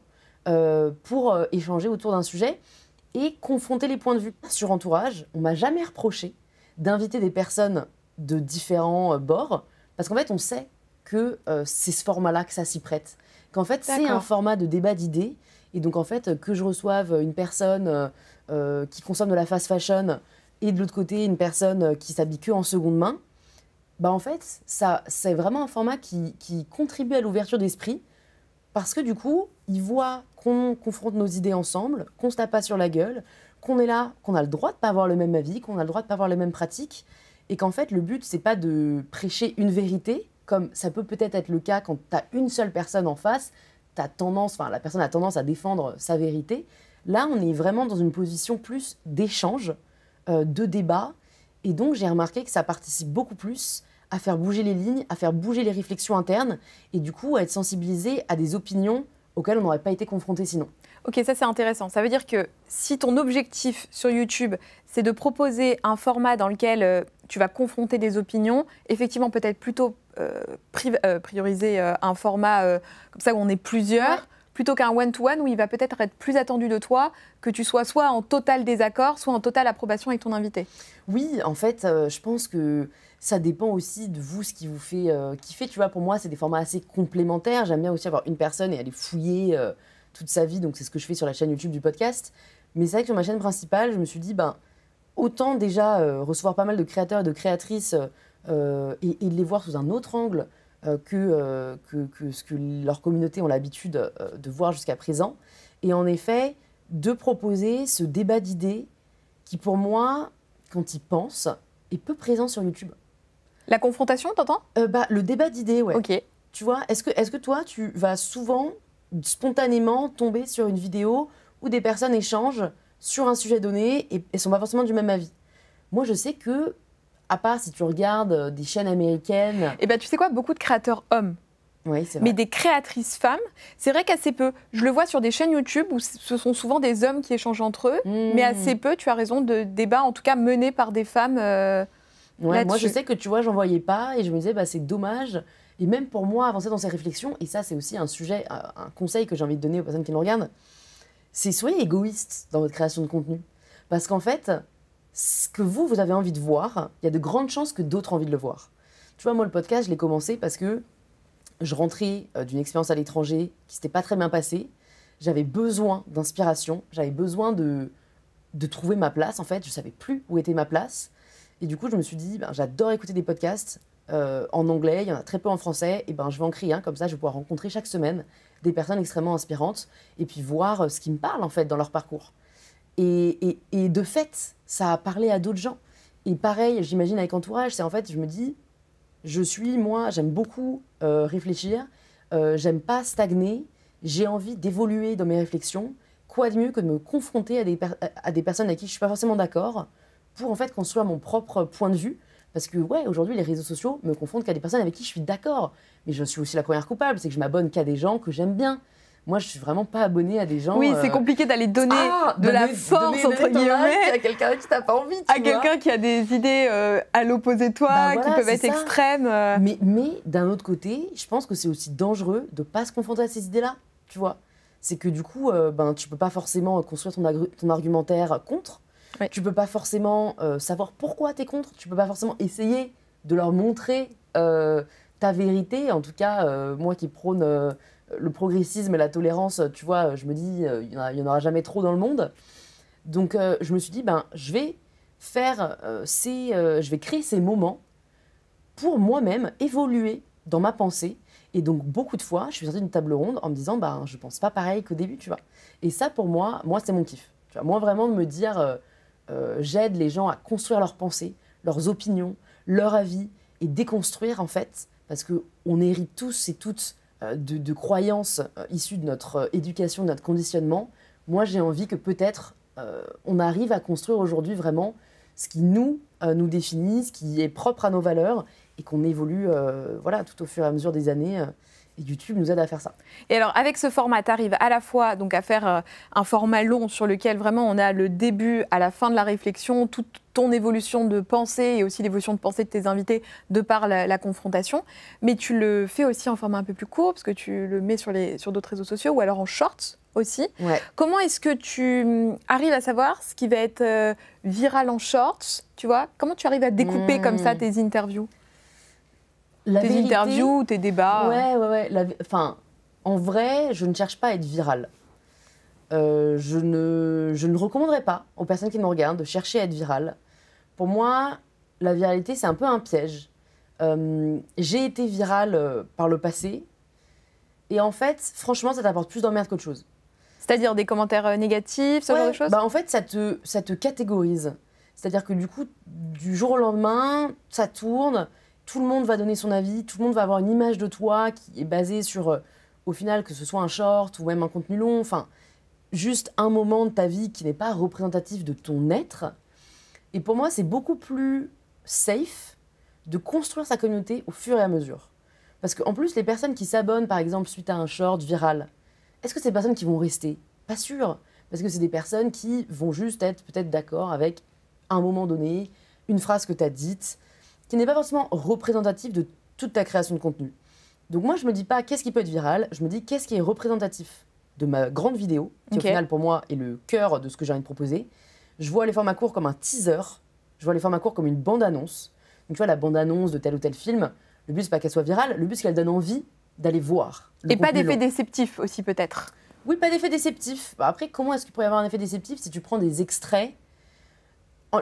[SPEAKER 2] euh, pour euh, échanger autour d'un sujet et confronter les points de vue. Sur Entourage, on m'a jamais reproché d'inviter des personnes de différents euh, bords, parce qu'en fait, on sait que c'est ce format-là que ça s'y prête. Qu'en fait, c'est un format de débat d'idées. Et donc, en fait, que je reçoive une personne qui consomme de la fast fashion et de l'autre côté, une personne qui s'habille que en seconde main, bah en fait, ça, c'est vraiment un format qui contribue à l'ouverture d'esprit parce que du coup, voit qu'on confronte nos idées ensemble, qu'on se tape pas sur la gueule, qu'on est là, qu'on a le droit de pas avoir le même avis, qu'on a le droit de pas avoir les mêmes pratiques, et qu'en fait le but c'est pas de prêcher une vérité, comme ça peut peut-être être le cas quand tu as une seule personne en face, as tendance, enfin la personne a tendance à défendre sa vérité. Là, on est vraiment dans une position plus d'échange, euh, de débat, et donc j'ai remarqué que ça participe beaucoup plus à faire bouger les lignes, à faire bouger les réflexions internes, et du coup à être sensibilisé à des opinions auquel on n'aurait pas
[SPEAKER 1] été confronté sinon. Ok, ça c'est intéressant. Ça veut dire que si ton objectif sur YouTube, c'est de proposer un format dans lequel euh, tu vas confronter des opinions, effectivement peut-être plutôt euh, euh, prioriser un format comme ça où on est plusieurs. Plutôt qu'un one-to-one où il va peut-être être plus attendu de toi que tu sois soit en total désaccord, soit en totale approbation avec ton invité.
[SPEAKER 2] Oui, en fait, je pense que ça dépend aussi de vous, ce qui vous fait euh, kiffer. Tu vois, pour moi, c'est des formats assez complémentaires. J'aime bien aussi avoir une personne et aller fouiller euh, toute sa vie. Donc, c'est ce que je fais sur la chaîne YouTube du podcast. Mais c'est vrai que sur ma chaîne principale, je me suis dit, ben, autant déjà euh, recevoir pas mal de créateurs et de créatrices et, et, les voir sous un autre angle que, que, que, ce que leur communauté ont l'habitude de voir jusqu'à présent. Et en effet, de proposer ce débat d'idées qui, pour moi, quand ils pensent, est peu présent sur YouTube. La confrontation, t'entends euh, bah, Le débat d'idées, ouais. Ok. Tu vois, est-ce que, est que toi, tu vas souvent, spontanément, tomber sur une vidéo où des personnes échangent sur un sujet donné et, ne sont pas forcément du même avis Moi, je sais que, à part si tu regardes euh, des chaînes américaines. Eh bah,
[SPEAKER 1] tu sais quoi Beaucoup de créateurs hommes oui, vrai. Mais des créatrices femmes, c'est vrai qu'assez peu. Je le vois sur des chaînes YouTube où ce sont souvent des hommes qui échangent entre eux, hmm. mais assez peu, tu as raison, de débats en tout cas menés par des femmes. Euh, moi, je sais que
[SPEAKER 2] tu vois, j'en voyais pas et je me disais, bah, c'est dommage. Et même pour moi, avancer dans ces réflexions, et ça, c'est aussi un sujet, un conseil que j'ai envie de donner aux personnes qui me regardent, c'est soyez égoïste dans votre création de contenu. Parce qu'en fait, ce que vous, vous avez envie de voir, il y a de grandes chances que d'autres aient envie de le voir. Tu vois, moi, le podcast, je l'ai commencé parce que je rentrais euh, d'une expérience à l'étranger qui s'était pas très bien passée. J'avais besoin d'inspiration, j'avais besoin de, de trouver ma place, en fait. Je savais plus où était ma place. Et du coup, je me suis dit, ben, j'adore écouter des podcasts euh, en anglais, il y en a très peu en français, et ben je vais en créer un, comme ça je vais pouvoir rencontrer chaque semaine des personnes extrêmement inspirantes et puis voir euh, ce qui me parle en fait dans leur parcours. Et, de fait, ça a parlé à d'autres gens. Et pareil, j'imagine avec entourage, c'est en fait, je me dis, je suis, moi, j'aime beaucoup euh, réfléchir, j'aime pas stagner, j'ai envie d'évoluer dans mes réflexions. Quoi de mieux que de me confronter à des, personnes avec qui je ne suis pas forcément d'accord pour en fait construire mon propre point de vue. Parce que, ouais, aujourd'hui, les réseaux sociaux me confrontent qu'à des personnes avec qui je suis d'accord. Mais je suis aussi la première coupable, c'est que je m'abonne qu'à des gens que j'aime bien. Moi, je suis vraiment pas
[SPEAKER 1] abonnée à des gens. Oui, euh, c'est compliqué d'aller ah, donner de la force, entre guillemets. À quelqu'un qui t'a pas envie. à quelqu'un qui a des idées euh, à l'opposé de toi, bah qui peuvent être extrêmes. Euh. Mais,
[SPEAKER 2] d'un autre côté, je pense que c'est aussi dangereux de pas se confronter à ces idées-là. Tu vois C'est que du coup, ben, tu peux pas forcément construire ton argumentaire contre. Tu Tu peux pas forcément euh, savoir pourquoi tu es contre, tu peux pas forcément essayer de leur montrer euh, ta vérité. En tout cas, euh, moi qui prône le progressisme et la tolérance, tu vois, je me dis, il n'y en, aura jamais trop dans le monde. Donc je me suis dit, ben, je vais faire ces, je vais créer ces moments pour moi-même évoluer dans ma pensée. Et donc, beaucoup de fois, je suis sortie d'une table ronde en me disant, ben je pense pas pareil qu'au début, tu vois. Et ça, pour moi, moi, c'est mon kiff. Tu moi, vraiment, de me dire, euh, j'aide les gens à construire leurs pensées, leurs opinions, leur avis et déconstruire en fait, parce qu'on hérite tous et toutes euh, de, croyances euh, issues de notre éducation, de notre conditionnement. Moi, j'ai envie que peut-être on arrive à construire aujourd'hui vraiment ce qui nous nous définit, ce qui est propre à nos valeurs et qu'on évolue voilà tout au fur et à mesure des années. Et
[SPEAKER 1] YouTube nous aide à faire ça. Et alors, avec ce format, tu arrives à la fois donc, à faire euh, un format long sur lequel vraiment on a le début à la fin de la réflexion, toute ton évolution de pensée et aussi l'évolution de pensée de tes invités de par la, confrontation. Mais tu le fais aussi en format un peu plus court, parce que tu le mets sur, sur d'autres réseaux sociaux ou alors en shorts aussi. Comment est-ce que tu hum, arrives à savoir ce qui va être euh, viral en shorts Tu vois Comment tu arrives à découper comme ça hmm. tes interviews tes interviews, tes débats. Ouais,
[SPEAKER 2] ouais, ouais. enfin, en vrai, je ne cherche pas à être virale. Euh, je, ne, je ne recommanderais pas aux personnes qui me regardent de chercher à être virale. Pour moi, la viralité, c'est un peu un piège. Euh, j'ai été virale euh, par le passé. Et en fait, franchement, ça t'apporte plus d'emmerde qu'autre chose. C'est-à-dire des commentaires négatifs, ce genre de choses bah En fait, ça te, ça te catégorise. C'est-à-dire que du coup, du jour au lendemain, ça tourne tout le monde va donner son avis, tout le monde va avoir une image de toi qui est basée sur, euh, au final, que ce soit un short ou même un contenu long, enfin, juste un moment de ta vie qui n'est pas représentatif de ton être. Et pour moi, c'est beaucoup plus safe de construire sa communauté au fur et à mesure. Parce qu'en plus, les personnes qui s'abonnent, par exemple, suite à un short viral, est-ce que c'est des personnes qui vont rester Pas sûr. Parce que c'est des personnes qui vont juste être peut-être d'accord avec un moment donné, une phrase que tu as dite, qui n'est pas forcément représentatif de toute ta création de contenu. Donc moi, je me dis pas qu'est-ce qui peut être viral, je me dis qu'est-ce qui est représentatif de ma grande vidéo, qui au final pour moi est le cœur de ce que j'ai envie de proposer. Je vois les formats courts comme un teaser, je vois les formats courts comme une bande-annonce. Donc tu la bande-annonce de tel ou tel film, le but c'est pas qu'elle soit virale, le but c'est qu'elle donne envie d'aller voir. Et pas d'effet
[SPEAKER 1] déceptif aussi peut-être. Oui, pas
[SPEAKER 2] d'effet déceptif. Bah, après, comment est-ce qu'il pourrait y avoir un effet déceptif si tu prends des extraits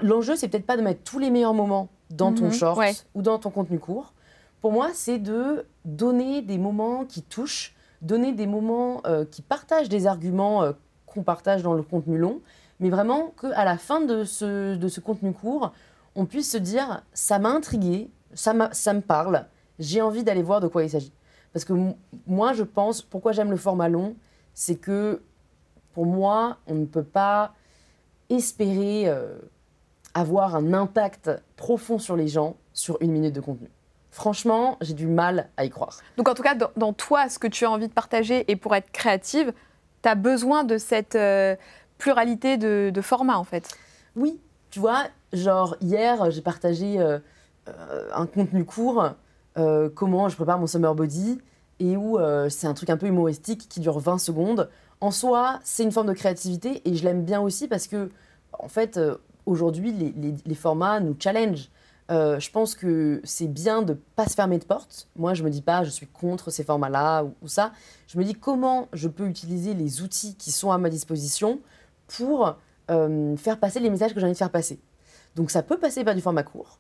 [SPEAKER 2] L'enjeu, c'est peut-être pas de mettre tous les meilleurs moments dans ton mhm. short ou dans ton contenu court. Pour moi, c'est de donner des moments qui touchent, donner des moments euh, qui partagent des arguments euh, qu'on partage dans le contenu long, mais vraiment qu'à la fin de ce, de ce contenu court, on puisse se dire ça m'a intrigué, ça, ça me parle, j'ai envie d'aller voir de quoi il s'agit. Parce que moi, je pense, pourquoi j'aime le format long, c'est que pour moi, on ne peut pas espérer. Euh, avoir un impact profond sur les gens sur une minute de contenu. Franchement, j'ai du mal à y croire.
[SPEAKER 1] Donc en tout cas, dans, toi, ce que tu as envie de partager et pour être créative, tu as besoin de cette euh, pluralité de, formats en fait. Oui, tu vois,
[SPEAKER 2] genre hier, j'ai partagé euh, euh, un contenu court, comment je prépare mon summer body, et où c'est un truc un peu humoristique qui dure 20 secondes. En soi, c'est une forme de créativité et je l'aime bien aussi parce que, en fait, aujourd'hui, les, formats nous challenge. Euh, je pense que c'est bien de ne pas se fermer de porte. Moi, je ne me dis pas je suis contre ces formats-là ou, ça. Je me dis comment je peux utiliser les outils qui sont à ma disposition pour euh, faire passer les messages que j'ai envie de faire passer. Donc ça peut passer par du format court,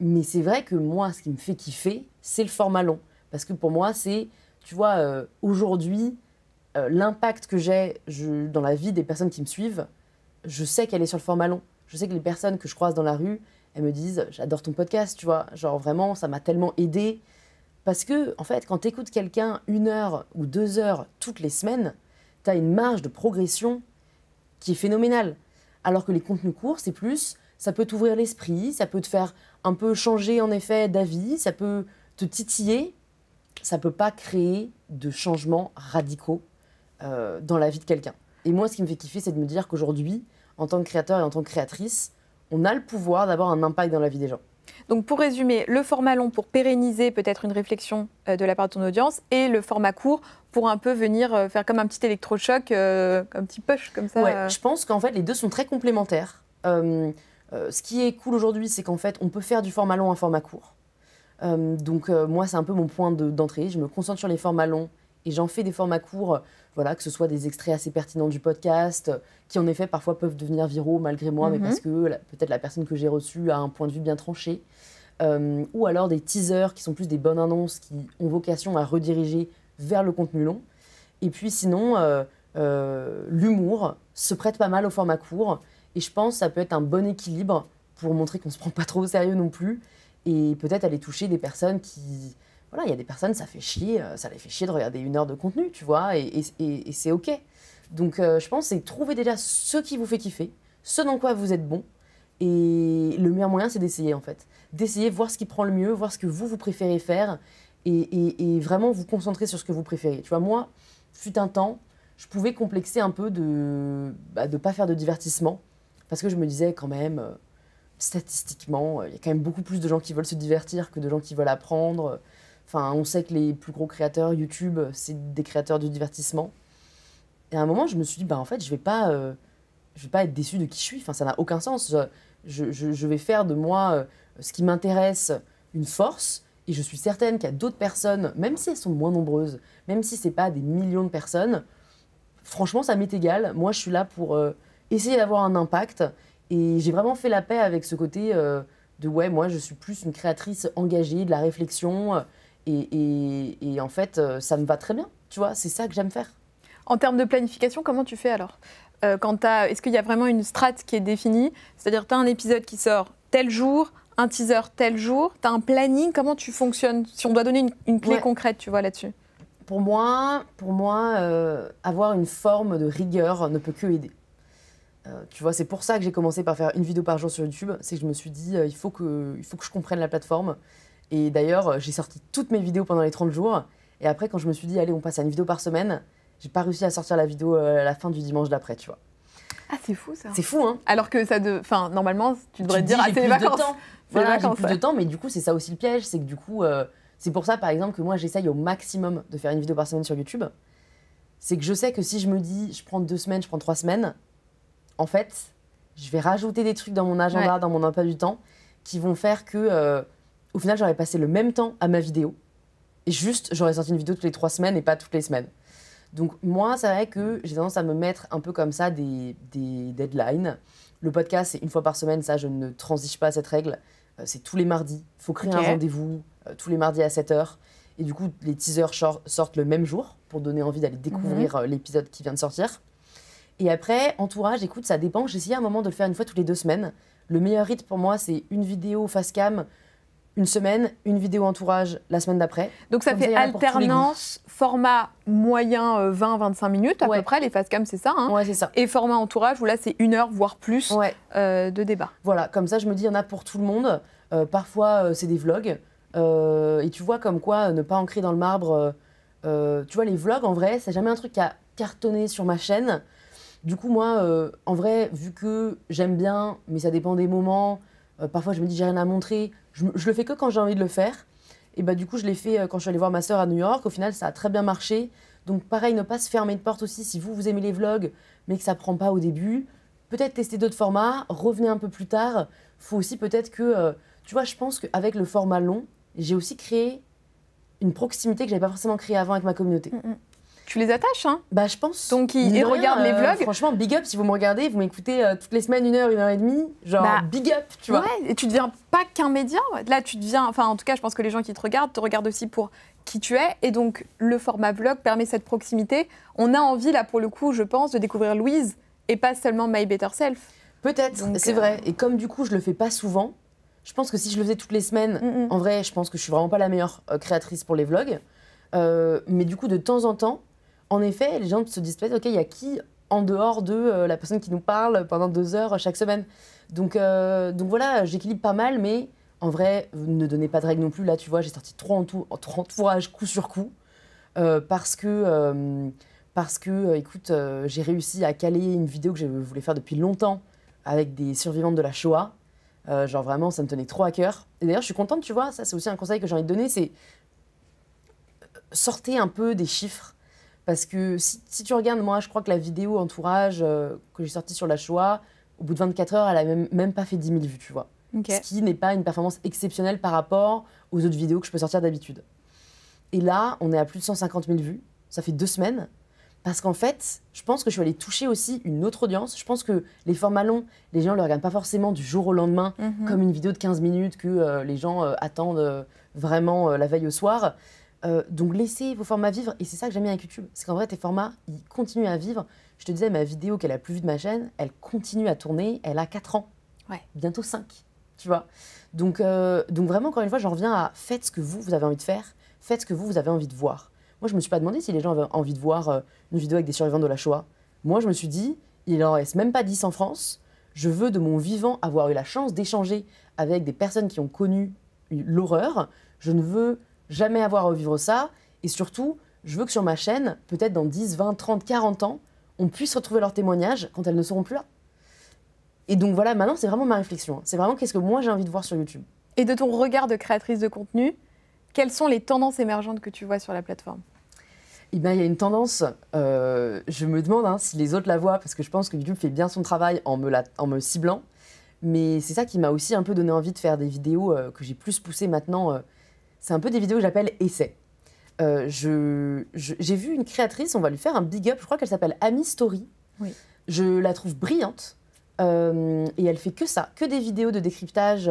[SPEAKER 2] mais c'est vrai que moi, ce qui me fait kiffer, c'est le format long. Parce que pour moi, c'est, tu vois, euh, aujourd'hui, l'impact que j'ai dans la vie des personnes qui me suivent, je sais qu'elle est sur le format long je sais que les personnes que je croise dans la rue, elles me disent j'adore ton podcast, tu vois, genre vraiment ça m'a tellement aidé. Parce que, en fait, quand tu écoutes quelqu'un une heure ou deux heures toutes les semaines, tu as une marge de progression qui est phénoménale. Alors que les contenus courts, c'est plus, ça peut t'ouvrir l'esprit, ça peut te faire un peu changer en effet d'avis, ça peut te titiller, ça peut pas créer de changements radicaux euh, dans la vie de quelqu'un. Et moi, ce qui me fait kiffer, c'est de me dire qu'aujourd'hui, en tant que créateur et en tant que créatrice, on a le pouvoir d'avoir un impact dans la vie des gens.
[SPEAKER 1] Donc pour résumer, le format long pour pérenniser peut-être une réflexion euh, de la part de ton audience et le format court pour un peu venir euh, faire comme un petit électrochoc, euh, un petit push comme ça. Ouais, je pense qu'en fait les deux sont très complémentaires.
[SPEAKER 2] ce qui est cool aujourd'hui, c'est qu'en fait on peut faire du format long un format court. donc moi c'est un peu mon point d'entrée. je me concentre sur les formats longs et j'en fais des formats courts voilà, que ce soit des extraits assez pertinents du podcast, euh, qui en effet parfois peuvent devenir viraux malgré moi, mais mhm. parce que peut-être la personne que j'ai reçue a un point de vue bien tranché. Euh, ou alors des teasers qui sont plus des bonnes annonces qui ont vocation à rediriger vers le contenu long. Et puis sinon, euh, l'humour se prête pas mal au format court. Et je pense ça peut être un bon équilibre pour montrer qu'on ne se prend pas trop au sérieux non plus. Et peut-être aller toucher des personnes qui, voilà, il y a des personnes, ça fait chier, euh, ça les fait chier de regarder une heure de contenu, tu vois, et, c'est OK. Donc, euh, je pense, c'est trouver déjà ce qui vous fait kiffer, ce dans quoi vous êtes bon, et le meilleur moyen, c'est d'essayer, en fait. D'essayer, voir ce qui prend le mieux, voir ce que vous, vous préférez faire, et, vraiment vous concentrer sur ce que vous préférez. Tu vois, moi, fut un temps, je pouvais complexer un peu de ne bah, de pas faire de divertissement, parce que je me disais quand même... Euh, statistiquement, il y a quand même beaucoup plus de gens qui veulent se divertir que de gens qui veulent apprendre Enfin, on sait que les plus gros créateurs YouTube, c'est des créateurs de divertissement. Et à un moment, je me suis dit, bah en fait, je vais pas, euh, je vais pas être déçue de qui je suis. Enfin, ça n'a aucun sens. Je, je, vais faire de moi euh, ce qui m'intéresse une force. Et je suis certaine qu'il y a d'autres personnes, même si elles sont moins nombreuses, même si c'est pas des millions de personnes, franchement, ça m'est égal. Moi, je suis là pour euh, essayer d'avoir un impact. Et j'ai vraiment fait la paix avec ce côté de ouais, moi, je suis plus une créatrice engagée, de la réflexion et, en fait, euh, ça me va très bien. Tu vois, c'est ça que j'aime faire.
[SPEAKER 1] En termes de planification, comment tu fais alors euh, Est-ce qu'il y a vraiment une strate qui est définie C'est-à-dire, tu as un épisode qui sort tel jour, un teaser tel jour, tu as un planning, comment tu fonctionnes Si on doit donner une, clé concrète, tu vois, là-dessus
[SPEAKER 2] pour moi, pour moi euh, avoir une forme de rigueur ne peut que aider. tu vois, c'est pour ça que j'ai commencé par faire une vidéo par jour sur YouTube. C'est que je me suis dit, il, faut que, il faut que je comprenne la plateforme, et d'ailleurs, euh, j'ai sorti toutes mes vidéos pendant les 30 jours. Et après, quand je me suis dit, allez, on passe à une vidéo par semaine, j'ai pas réussi à sortir la vidéo à euh, la fin du dimanche d'après, tu vois.
[SPEAKER 1] Ah, c'est fou ça. C'est fou, hein. Alors que ça de. Enfin, normalement, tu devrais te dire, ah, c'est les vacances. Voilà, j'ai plus de
[SPEAKER 2] temps, mais du coup, c'est ça aussi le piège. C'est que du coup, euh, c'est pour ça, par exemple, que moi, j'essaye au maximum de faire une vidéo par semaine sur YouTube. C'est que je sais que si je me dis, je prends deux semaines, je prends trois semaines, en fait, je vais rajouter des trucs dans mon agenda, dans mon emploi du temps, qui vont faire que au final, j'aurais passé le même temps à ma vidéo. Et juste, j'aurais sorti une vidéo toutes les trois semaines et pas toutes les semaines. Donc moi, c'est vrai que j'ai tendance à me mettre un peu comme ça des, deadlines. Le podcast, c'est une fois par semaine, ça, je ne transige pas cette règle. Euh, c'est tous les mardis. Il faut créer un rendez-vous euh, tous les mardis à 7h. Et du coup, les teasers sortent le même jour pour donner envie d'aller découvrir mhm. euh, l'épisode qui vient de sortir. Et après, entourage, écoute, ça dépend. J'essaie à un moment de le faire une fois toutes les deux semaines. Le meilleur rythme pour moi, c'est une vidéo face cam, une semaine, une vidéo entourage la semaine d'après.
[SPEAKER 1] Donc ça fait alternance, format moyen 20-25 euh, minutes à peu près, les face cam c'est ça, hein, c'est ça. Et format entourage où là c'est une heure voire plus euh, de débat. Voilà, comme ça je me dis il y en a pour tout le monde. Euh,
[SPEAKER 2] parfois c'est des vlogs
[SPEAKER 1] et tu vois comme
[SPEAKER 2] quoi ne pas ancrer dans le marbre. tu vois les vlogs en vrai c'est jamais un truc qui a cartonné sur ma chaîne. Du coup moi en vrai vu que j'aime bien mais ça dépend des moments. parfois je me dis j'ai rien à montrer je, le fais que quand j'ai envie de le faire. Et bah, du coup, je l'ai fait euh, quand je suis allée voir ma sœur à New York. Au final, ça a très bien marché. Donc, pareil, ne pas se fermer de porte aussi si vous, vous aimez les vlogs, mais que ça prend pas au début. Peut-être tester d'autres formats, revenez un peu plus tard. Faut aussi peut-être que, euh, tu vois, je pense qu'avec le format long, j'ai aussi créé une proximité que je n'avais pas forcément créée avant avec ma communauté. Mm, mm tu les attaches, hein Bah, je pense. Donc, ils, regardent les euh, vlogs.
[SPEAKER 1] Franchement, big up si vous me regardez, vous m'écoutez euh, toutes les semaines, une heure, une heure et demie. Genre, bah, big up, tu vois. Ouais, et tu deviens pas qu'un média. Là, tu deviens. Enfin, en tout cas, je pense que les gens qui te regardent te regardent aussi pour qui tu es. Et donc, le format vlog permet cette proximité. On a envie, là, pour le coup, je pense, de découvrir Louise et pas seulement My Better Self. Peut-être, c'est vrai. Euh, et comme du coup, je
[SPEAKER 2] le fais pas souvent, je pense que si je le faisais toutes les semaines, mm, mm. en vrai, je pense que je suis vraiment pas la meilleure créatrice pour les vlogs. mais du coup, de temps en temps, en effet, les gens se disent peut-être, OK, il y a qui en dehors de euh, la personne qui nous parle pendant deux heures chaque semaine Donc, euh, donc voilà, j'équilibre pas mal, mais en vrai, ne donnez pas de règles non plus. Là, tu vois, j'ai sorti trois, en tout, trois entourages coup sur coup euh, parce que, parce que écoute, j'ai réussi à caler une vidéo que je voulais faire depuis longtemps avec des survivantes de la Shoah. genre vraiment, ça me tenait trop à cœur. Et d'ailleurs, je suis contente, tu vois, ça c'est aussi un conseil que j'ai envie de donner, c'est sortez un peu des chiffres parce que si, tu regardes, moi, je crois que la vidéo entourage euh, que j'ai sortie sur la Shoah, au bout de 24 heures, elle a même, même pas fait 10 000 vues, tu vois. Ce qui n'est pas une performance exceptionnelle par rapport aux autres vidéos que je peux sortir d'habitude. Et là, on est à plus de 150 000 vues. Ça fait deux semaines. Parce qu'en fait, je pense que je suis allée toucher aussi une autre audience. Je pense que les formats longs, les gens ne le regardent pas forcément du jour au lendemain, mhm. comme une vidéo de 15 minutes que euh, les gens euh, attendent vraiment la veille au soir. Euh, donc laissez vos formats vivre. Et c'est ça que j'aime bien avec YouTube. C'est qu'en vrai, tes formats, ils continuent à vivre. Je te disais, ma vidéo qu'elle a plus vue de ma chaîne, elle continue à tourner. Elle a 4 ans. Ouais. Bientôt 5. Tu vois donc, euh, donc vraiment, encore une fois, j'en reviens à faites ce que vous, vous avez envie de faire. Faites ce que vous, vous avez envie de voir. Moi, je me suis pas demandé si les gens avaient envie de voir euh, une vidéo avec des survivants de la Shoah. Moi, je me suis dit, il en reste même pas 10 en France. Je veux de mon vivant avoir eu la chance d'échanger avec des personnes qui ont connu l'horreur. Je ne veux jamais avoir à revivre ça. Et surtout, je veux que sur ma chaîne, peut-être dans 10, 20, 30, 40 ans, on puisse retrouver leurs témoignages quand elles ne seront plus là. Et donc voilà, maintenant, c'est vraiment ma réflexion. C'est
[SPEAKER 1] vraiment qu'est-ce que moi j'ai envie de voir sur YouTube. Et de ton regard de créatrice de contenu, quelles sont les tendances émergentes que tu vois sur la plateforme
[SPEAKER 2] eh bien, il y a une tendance, euh, je me demande hein, si les autres la voient, parce que je pense que YouTube fait bien son travail en me, en me ciblant. Mais c'est ça qui m'a aussi un peu donné envie de faire des vidéos euh, que j'ai plus poussées maintenant, euh, c'est un peu des vidéos que j'appelle essais. Euh, je, j'ai vu une créatrice, on va lui faire un big up, je crois qu'elle s'appelle Amy Story. Je la trouve brillante euh, et elle fait que ça, que des vidéos de décryptage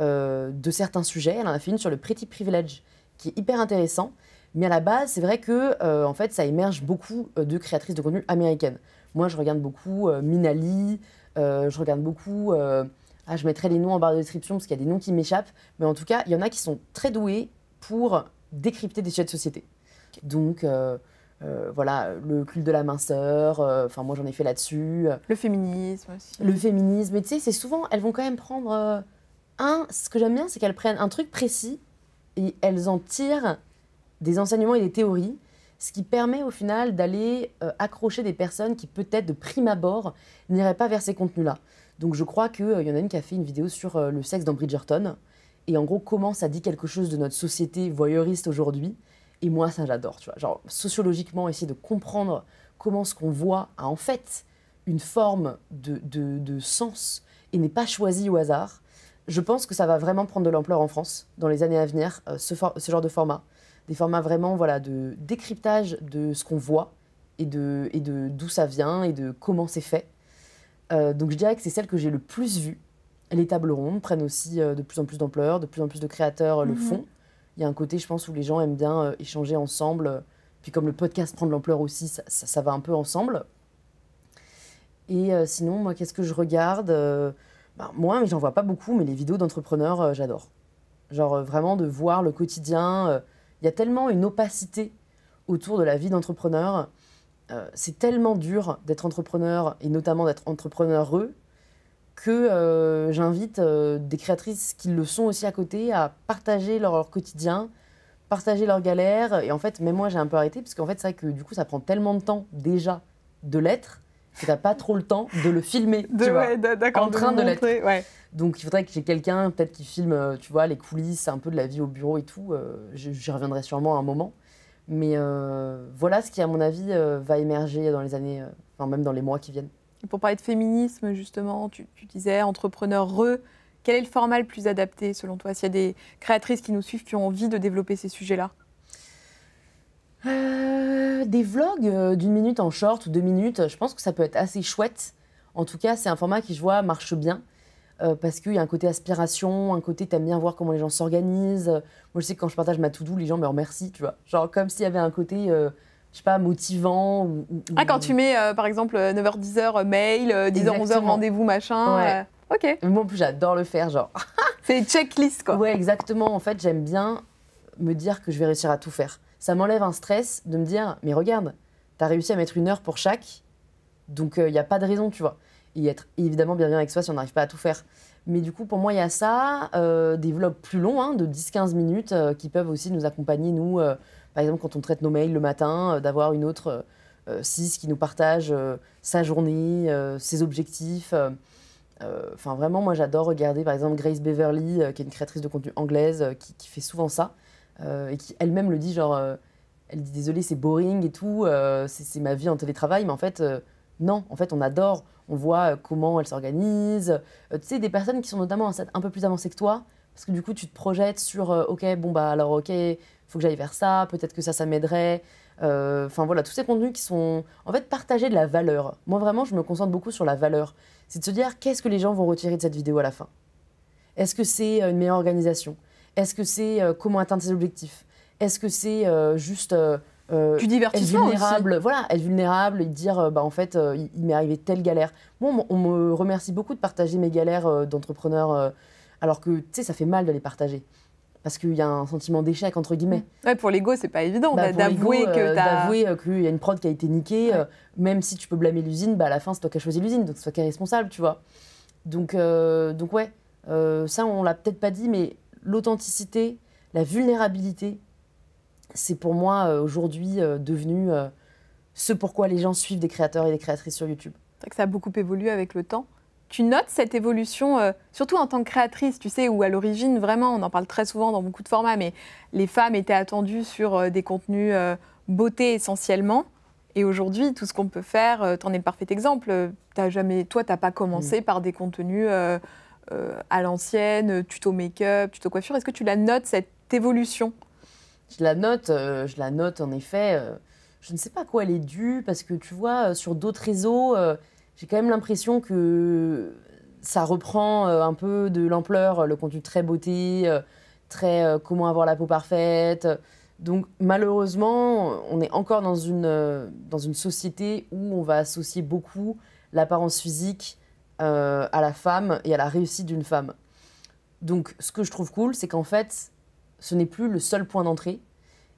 [SPEAKER 2] euh, de certains sujets. Elle en a fait une sur le Pretty Privilege qui est hyper intéressant. Mais à la base, c'est vrai que en fait, ça émerge beaucoup de créatrices de contenu américaines. Moi, je regarde beaucoup Minali, je regarde beaucoup ah, je mettrai les noms en barre de description parce qu'il y a des noms qui m'échappent. Mais en tout cas, il y en a qui sont très doués pour décrypter des sujets de société. Donc, euh, euh, voilà, le culte de la minceur, euh, enfin, moi j'en ai fait là-dessus. Le féminisme aussi. Le féminisme. Mais tu sais, c'est souvent, elles vont quand même prendre un. Ce que j'aime bien, c'est qu'elles prennent un truc précis et elles en tirent des enseignements et des théories ce qui permet au final d'aller accrocher des personnes qui peut-être de prime abord n'iraient pas vers ces contenus-là. Donc je crois qu'il euh, y en a une qui a fait une vidéo sur euh, le sexe dans Bridgerton. Et en gros, comment ça dit quelque chose de notre société voyeuriste aujourd'hui. Et moi, ça, j'adore, tu vois. Genre, sociologiquement, essayer de comprendre comment ce qu'on voit a en fait une forme de, sens et n'est pas choisi au hasard. Je pense que ça va vraiment prendre de l'ampleur en France dans les années à venir, euh, ce, ce, genre de format. Des formats vraiment voilà, de décryptage de ce qu'on voit et de et d'où ça vient et de comment c'est fait euh, donc je dirais que c'est celle que j'ai le plus vue. Les tables rondes prennent aussi euh, de plus en plus d'ampleur, de plus en plus de créateurs euh, le mhm. font. Il y a un côté, je pense, où les gens aiment bien échanger ensemble. Puis comme le podcast prend de l'ampleur aussi, ça, va un peu ensemble. Et sinon, moi, qu'est-ce que je regarde ben, Moi, j'en vois pas beaucoup, mais les vidéos d'entrepreneurs, j'adore. Genre vraiment de voir le quotidien. Il y a tellement une opacité autour de la vie d'entrepreneur euh, c'est tellement dur d'être entrepreneur et notamment d'être entrepreneur heureux que euh, j'invite euh, des créatrices qui le sont aussi à côté à partager leur, quotidien, partager leurs galères. Et en fait, même moi, j'ai un peu arrêté parce qu'en fait, c'est vrai que du coup, ça prend tellement de temps déjà de l'être que n'as pas trop le temps de le filmer, en train de, l'être. Donc il faudrait que j'ai quelqu'un peut-être qui filme, tu vois, les coulisses, un peu de la vie au bureau et tout. J'y reviendrai sûrement à un moment. Mais euh, voilà ce qui, à mon avis, euh, va émerger dans les années, euh, même dans les mois qui viennent.
[SPEAKER 1] pour parler de féminisme, justement, tu, tu disais entrepreneur re. Quel est le format le plus adapté selon toi S'il y a des créatrices qui nous suivent qui ont envie de développer ces sujets-là
[SPEAKER 2] Des vlogs d'une minute en short ou deux minutes, je pense que ça peut être assez chouette. En tout cas, c'est un format qui, je vois, marche bien. Euh, parce qu'il y a un côté aspiration, un côté t'aimes bien voir comment les gens s'organisent. Moi, je sais que quand je partage ma to-do, les gens me remercient, tu vois. Genre, comme s'il y avait un côté, euh, je sais pas, motivant. ah, quand tu mets, euh, par exemple, 9h-10h mail, 10h-11h rendez-vous, machin. ok. Mais moi, en plus, j'adore le faire, genre. (laughs) C'est une checklist, quoi. Ouais, exactement. En fait, j'aime bien me dire que je vais réussir à tout faire. Ça m'enlève un stress de me dire, mais regarde, t'as réussi à mettre une heure pour chaque, donc il n'y a pas de raison, tu vois et être évidemment bien avec soi si on n'arrive pas à tout faire. Mais du coup, pour moi, il y a ça, euh, des vlogs plus longs, hein, de 10-15 minutes, euh, qui peuvent aussi nous accompagner, nous, euh, par exemple, quand on traite nos mails le matin, d'avoir une autre 6 qui nous partage sa journée, ses objectifs. Enfin, vraiment, moi, j'adore regarder, par exemple, Grace Beverly, qui est une créatrice de contenu anglaise, qui, qui, fait souvent ça, et qui elle-même le dit, genre, elle dit, désolé, c'est boring et tout, c'est ma vie en télétravail, mais en fait, non, en fait, on adore, on voit euh, comment elles s'organisent. Euh, tu sais, des personnes qui sont notamment un peu plus avancées que toi, parce que du coup, tu te projettes sur, euh, ok, bon, bah alors, ok, faut que j'aille vers ça, peut-être que ça, ça m'aiderait. Enfin voilà, tous ces contenus qui sont en fait partager de la valeur. Moi vraiment, je me concentre beaucoup sur la valeur. C'est de se dire qu'est-ce que les gens vont retirer de cette vidéo à la fin. Est-ce que c'est une meilleure organisation Est-ce que c'est comment atteindre ses objectifs Est-ce que c'est juste euh, être vulnérable, voilà, être vulnérable et dire euh, bah en fait euh, il, m'est arrivé telle galère. Moi on, me remercie beaucoup de partager mes galères euh, d'entrepreneur alors que tu sais ça fait mal de les partager parce qu'il y a un sentiment d'échec entre guillemets.
[SPEAKER 1] Mm. Ouais, pour l'ego c'est pas évident bah, d'avouer que
[SPEAKER 2] qu'il y a une prod qui a été niquée, même si tu peux blâmer l'usine, bah à la fin c'est toi qui as choisi l'usine donc c'est toi qui es responsable tu vois. Donc donc ouais ça on l'a peut-être pas dit mais l'authenticité, la vulnérabilité c'est pour moi euh, aujourd'hui euh, devenu euh, ce pourquoi les gens suivent des créateurs et des
[SPEAKER 1] créatrices sur YouTube. Que ça a beaucoup évolué avec le temps. Tu notes cette évolution, surtout en tant que créatrice, tu sais, où à l'origine, vraiment, on en parle très souvent dans beaucoup de formats, mais les femmes étaient attendues sur des contenus beauté essentiellement. Et aujourd'hui, tout ce qu'on peut faire, tu en es le parfait exemple. jamais, toi, tu n'as pas commencé mm. par des contenus à l'ancienne, tuto make-up, tuto coiffure. Est-ce que tu la notes, cette évolution je la
[SPEAKER 2] note, euh, je la note en effet. Euh, je ne sais pas quoi elle est due parce que tu vois, euh, sur d'autres réseaux, j'ai quand même l'impression que ça reprend un peu de l'ampleur, le contenu très beauté, très comment avoir la peau parfaite. Donc malheureusement, on est encore dans une, dans une société où on va associer beaucoup l'apparence physique à la femme et à la réussite d'une femme. Donc ce que je trouve cool, c'est qu'en fait, ce n'est plus le seul point d'entrée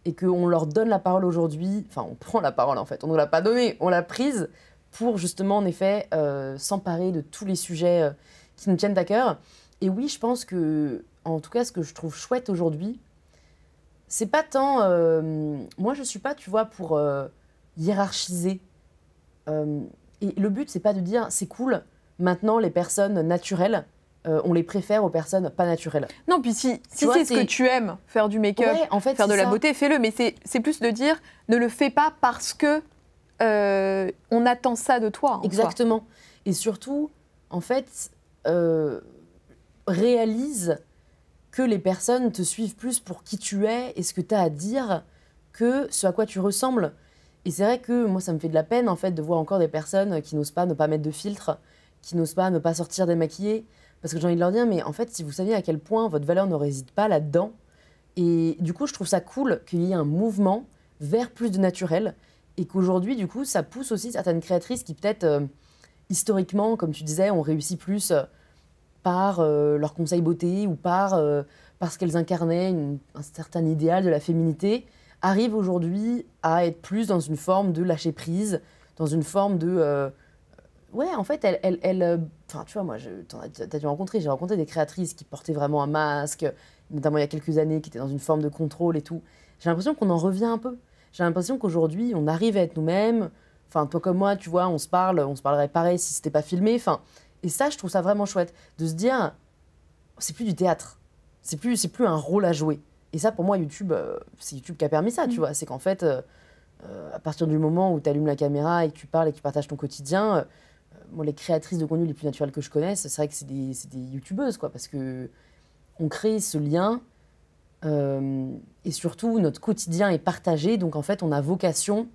[SPEAKER 2] et qu'on leur donne la parole aujourd'hui, enfin on prend la parole en fait, on ne l'a pas donnée, on l'a prise pour justement en effet euh, s'emparer de tous les sujets euh, qui nous tiennent à cœur. Et oui, je pense que, en tout cas, ce que je trouve chouette aujourd'hui, c'est pas tant. Euh, moi, je suis pas, tu vois, pour hiérarchiser. et le but, c'est pas de dire c'est cool, maintenant les personnes naturelles euh, on les préfère aux personnes pas naturelles.
[SPEAKER 1] Non, puis si, c'est ce que tu aimes, faire du make-up, faire de la beauté, fais-le. Mais c'est plus de dire, ne le fais pas parce que euh, on attend ça de toi. Exactement. Et surtout, en fait, euh,
[SPEAKER 2] réalise que les personnes te suivent plus pour qui tu es et ce que tu as à dire que ce à quoi tu ressembles. Et c'est vrai que moi, ça me fait de la peine, en fait, de voir encore des personnes qui n'osent pas ne pas mettre de filtre, qui n'osent pas ne pas sortir démaquillées, parce que j'ai envie de leur dire, mais en fait, si vous saviez à quel point votre valeur ne réside pas là-dedans, et du coup, je trouve ça cool qu'il y ait un mouvement vers plus de naturel, et qu'aujourd'hui, du coup, ça pousse aussi certaines créatrices qui peut-être, euh, historiquement, comme tu disais, ont réussi plus euh, par leurs leur conseil beauté ou par euh, parce qu'elles incarnaient un certain idéal de la féminité, arrivent aujourd'hui à être plus dans une forme de lâcher prise, dans une forme de Ouais, en fait, elle, elle, euh, enfin, tu vois, moi, t'as dû rencontrer, j'ai rencontré des créatrices qui portaient vraiment un masque, notamment il y a quelques années, qui étaient dans une forme de contrôle et tout. J'ai l'impression qu'on en revient un peu. J'ai l'impression qu'aujourd'hui, on arrive à être nous-mêmes. Enfin, toi comme moi, tu vois, on se parle, on se parlerait pareil si c'était pas filmé. Enfin, et ça, je trouve ça vraiment chouette de se dire, c'est plus du théâtre, c'est plus, c'est plus un rôle à jouer. Et ça, pour moi, YouTube, euh, c'est YouTube qui a permis ça, tu mm. vois. C'est qu'en fait, euh, à partir du moment où tu allumes la caméra et que tu parles et que tu partages ton quotidien, les créatrices de contenu les plus naturelles que je connaisse, c'est vrai que c'est des, youtubeuses, quoi, parce que on crée ce lien euh, et surtout notre quotidien est partagé, donc en fait, on a vocation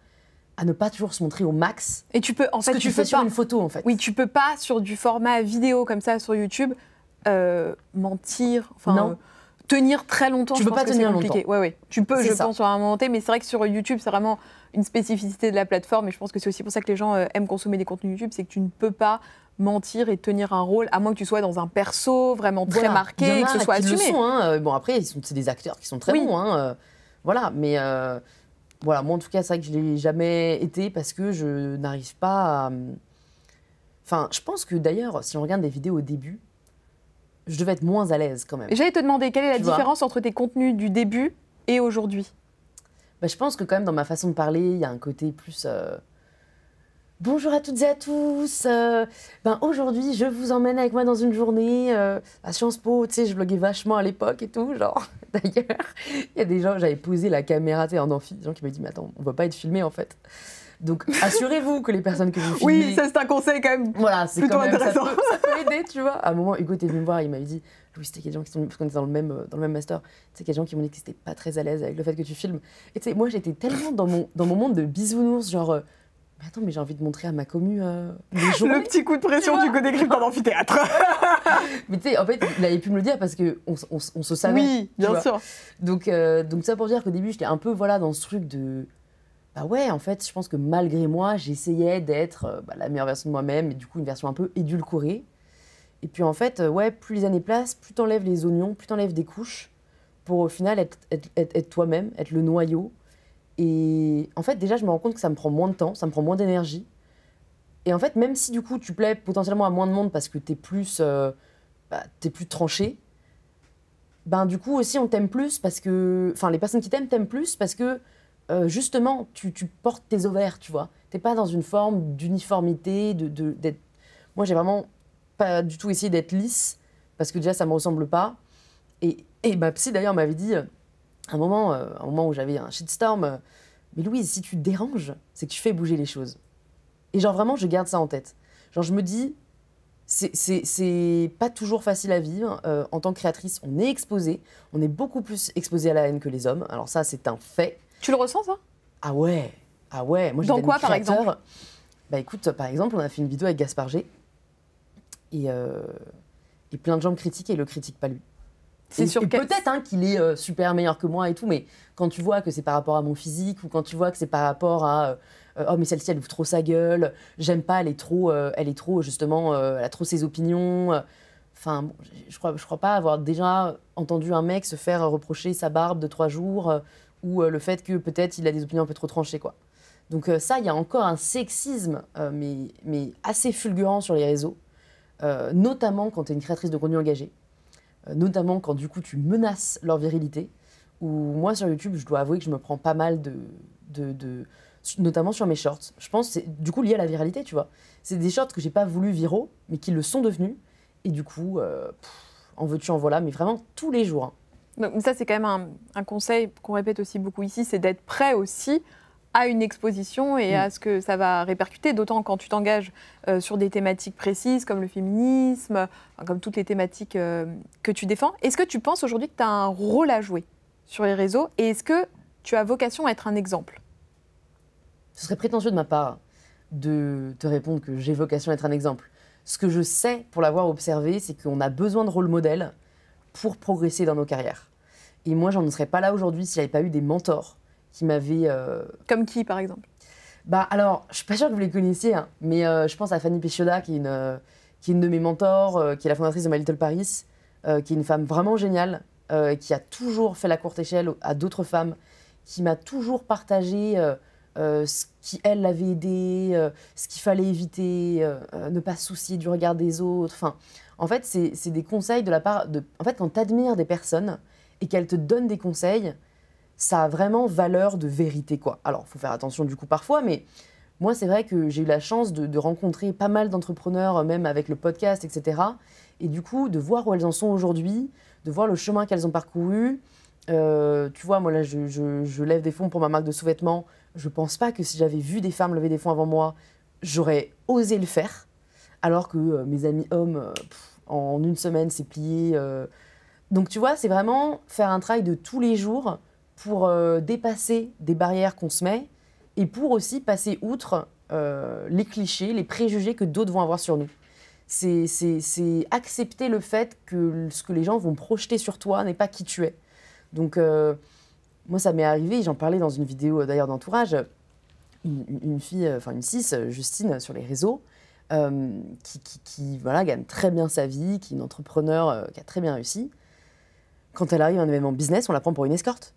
[SPEAKER 2] à ne pas toujours se montrer au max. Et tu peux, en ce fait, que tu, fais sur
[SPEAKER 1] une photo, en fait. Oui, tu peux pas sur du format vidéo comme ça sur YouTube euh, mentir. non tenir très longtemps. Tu peux pas tenir longtemps. Ouais, ouais. Tu peux, je pense, sur un moment mais c'est vrai que sur YouTube, c'est vraiment une spécificité de la plateforme. Et je pense que c'est aussi pour ça que les gens euh, aiment consommer des contenus YouTube, c'est que tu ne peux pas mentir et tenir un rôle, à moins que tu sois dans un perso vraiment très marqué et que ce soit assumé.
[SPEAKER 2] Hein. Euh, bon, après, c'est des acteurs qui sont très bons. Hein. Euh, voilà, mais voilà, moi en tout cas, c'est vrai que je ne l'ai jamais été parce que je n'arrive pas à. Hum, enfin, je pense que d'ailleurs, si on regarde des vidéos au début, je devais être moins à l'aise quand même. J'allais
[SPEAKER 1] te demander, quelle est la différence entre tes contenus du début et aujourd'hui
[SPEAKER 2] bah, Je pense que quand même dans ma façon de parler, il y a un côté plus... Euh, bonjour à toutes et à tous. Euh, ben aujourd'hui, je vous emmène avec moi dans une journée euh, à Sciences Po. Tu sais, je bloguais vachement à l'époque et tout. Genre, (laughs) d'ailleurs, il y a des gens, j'avais posé la caméra, tu sais, en amphi, des gens qui m'ont dit, mais attends, on va pas être filmé en fait. Donc assurez-vous que les personnes que vous filmez... Oui, ça
[SPEAKER 1] c'est un conseil quand même voilà, c'est plutôt quand même,
[SPEAKER 2] intéressant. Ça peut, aider, tu vois. À un moment, Hugo était venu me voir, il m'avait dit Louis, c'était des gens qui sont... Parce qu'on était dans le même, dans le même master. C'est y a des gens qui m'ont dit que c'était pas très à l'aise avec le fait que tu filmes. Et tu sais, moi j'étais tellement dans mon, dans mon monde de bisounours, genre... Euh, mais attends, mais j'ai envie de montrer à ma commu
[SPEAKER 1] euh, (laughs) Le petit coup de pression du côté dans l'amphithéâtre.
[SPEAKER 2] (laughs) mais tu sais, en fait, il avait pu me le dire parce qu'on on, se savait. Oui, bien sûr. Donc, euh, donc ça pour dire qu'au début, j'étais un peu voilà, dans ce truc de bah ouais, en fait, je pense que malgré moi, j'essayais d'être euh, bah, la meilleure version de moi-même, et du coup, une version un peu édulcorée. Et puis en fait, euh, ouais, plus les années passent, plus t'enlèves les oignons, plus t'enlèves des couches, pour au final être, toi-même, être le noyau. Et en fait, déjà, je me rends compte que ça me prend moins de temps, ça me prend moins d'énergie. Et en fait, même si du coup, tu plais potentiellement à moins de monde parce que t'es plus, euh, bah, plus tranché, ben du coup aussi, on t'aime plus parce que. Enfin, les personnes qui t'aiment t'aiment plus parce que euh, justement, tu, portes tes ovaires, tu vois. Tu T'es pas dans une forme d'uniformité, de, de Moi, j'ai vraiment pas du tout essayé d'être lisse, parce que déjà, ça me ressemble pas. Et, et ma psy, d'ailleurs, m'avait dit, euh, un moment, euh, moment où j'avais un shitstorm, mais Louise, si tu déranges, c'est que tu fais bouger les choses. Et genre, vraiment, je garde ça en tête. Genre, je me dis, c'est pas toujours facile à vivre. en tant que créatrice, on est exposé. On est beaucoup plus exposé à la haine que les hommes. Alors ça, c'est un fait. Tu le ressens, ça Ah ouais, ah ouais. Moi, Dans quoi, par exemple Bah écoute, par exemple, on a fait une vidéo avec Gaspard G. Et, euh, plein de gens me critiquent et le critiquent pas lui. C'est sûr que peut-être hein, qu'il est euh, super meilleur que moi et tout, mais quand tu vois que c'est par rapport à mon physique ou quand tu vois que c'est par rapport à euh, oh mais celle-ci elle ouvre trop sa gueule, j'aime pas, elle est trop, elle est trop justement, elle a trop ses opinions. Enfin, je crois, je crois pas avoir déjà entendu un mec se faire reprocher sa barbe de trois jours ou euh, le fait que peut-être il a des opinions un peu trop tranchées, quoi. Donc euh, ça, il y a encore un sexisme, euh, mais, mais, assez fulgurant sur les réseaux, notamment quand tu es une créatrice de contenu engagée, notamment quand du coup tu menaces leur virilité, ou moi sur YouTube, je dois avouer que je me prends pas mal de, de, notamment sur mes shorts. Je pense c'est du coup lié à la viralité, tu vois. C'est des shorts que j'ai pas voulu viraux, mais qui le sont devenus. Et du coup, en veux-tu, en voilà, mais vraiment tous les jours. Hein.
[SPEAKER 1] Donc, ça, c'est quand même un, conseil qu'on répète aussi beaucoup ici, c'est d'être prêt aussi à une exposition et à mm. ce que ça va répercuter, d'autant quand tu t'engages euh, sur des thématiques précises comme le féminisme, comme toutes les thématiques euh, que tu défends. Est-ce que tu penses aujourd'hui que tu as un rôle à jouer sur les réseaux et est-ce que tu as vocation à être un exemple Ce serait prétentieux de ma part
[SPEAKER 2] de te répondre que j'ai vocation à être un exemple. Ce que je sais pour l'avoir observé, c'est qu'on a besoin de rôle modèle pour progresser dans nos carrières. Et moi, j'en serais pas là aujourd'hui s'il n'y avait pas eu des mentors qui m'avaient. Euh, Comme qui, par exemple Bah, alors, je suis pas sûre que vous les connaissiez, hein, mais euh, je pense à Fanny Péchioda, qui est une, euh, qui est une de mes mentors, qui est la fondatrice de My Little Paris, qui est une femme vraiment géniale, qui a toujours fait la courte échelle à d'autres femmes, qui m'a toujours partagé. ce qui, elle, l'avait aidé, ce qu'il fallait éviter, ne pas soucier du regard des autres. Enfin, en fait, c'est des conseils de la part de... En fait, quand tu admires des personnes, et qu'elle te donne des conseils, ça a vraiment valeur de vérité, quoi. Alors, faut faire attention du coup parfois, mais moi, c'est vrai que j'ai eu la chance de, rencontrer pas mal d'entrepreneurs, euh, même avec le podcast, etc. Et du coup, de voir où elles en sont aujourd'hui, de voir le chemin qu'elles ont parcouru. Euh, tu vois, moi, là, je, lève des fonds pour ma marque de sous-vêtements. Je pense pas que si j'avais vu des femmes lever des fonds avant moi, j'aurais osé le faire. Alors que euh, mes amis hommes, en une semaine, s'est plié. Donc tu vois, c'est vraiment faire un travail de tous les jours pour euh, dépasser des barrières qu'on se met et pour aussi passer outre euh, les clichés, les préjugés que d'autres vont avoir sur nous. C'est accepter le fait que ce que les gens vont projeter sur toi n'est pas qui tu es. Donc euh, moi, ça m'est arrivé, j'en parlais dans une vidéo d'ailleurs d'entourage, une, fille, enfin une cis, Justine, sur les réseaux, qui, voilà, gagne très bien sa vie, qui est une entrepreneur qui a très bien réussi quand elle arrive à un événement business, on la prend pour une escorte.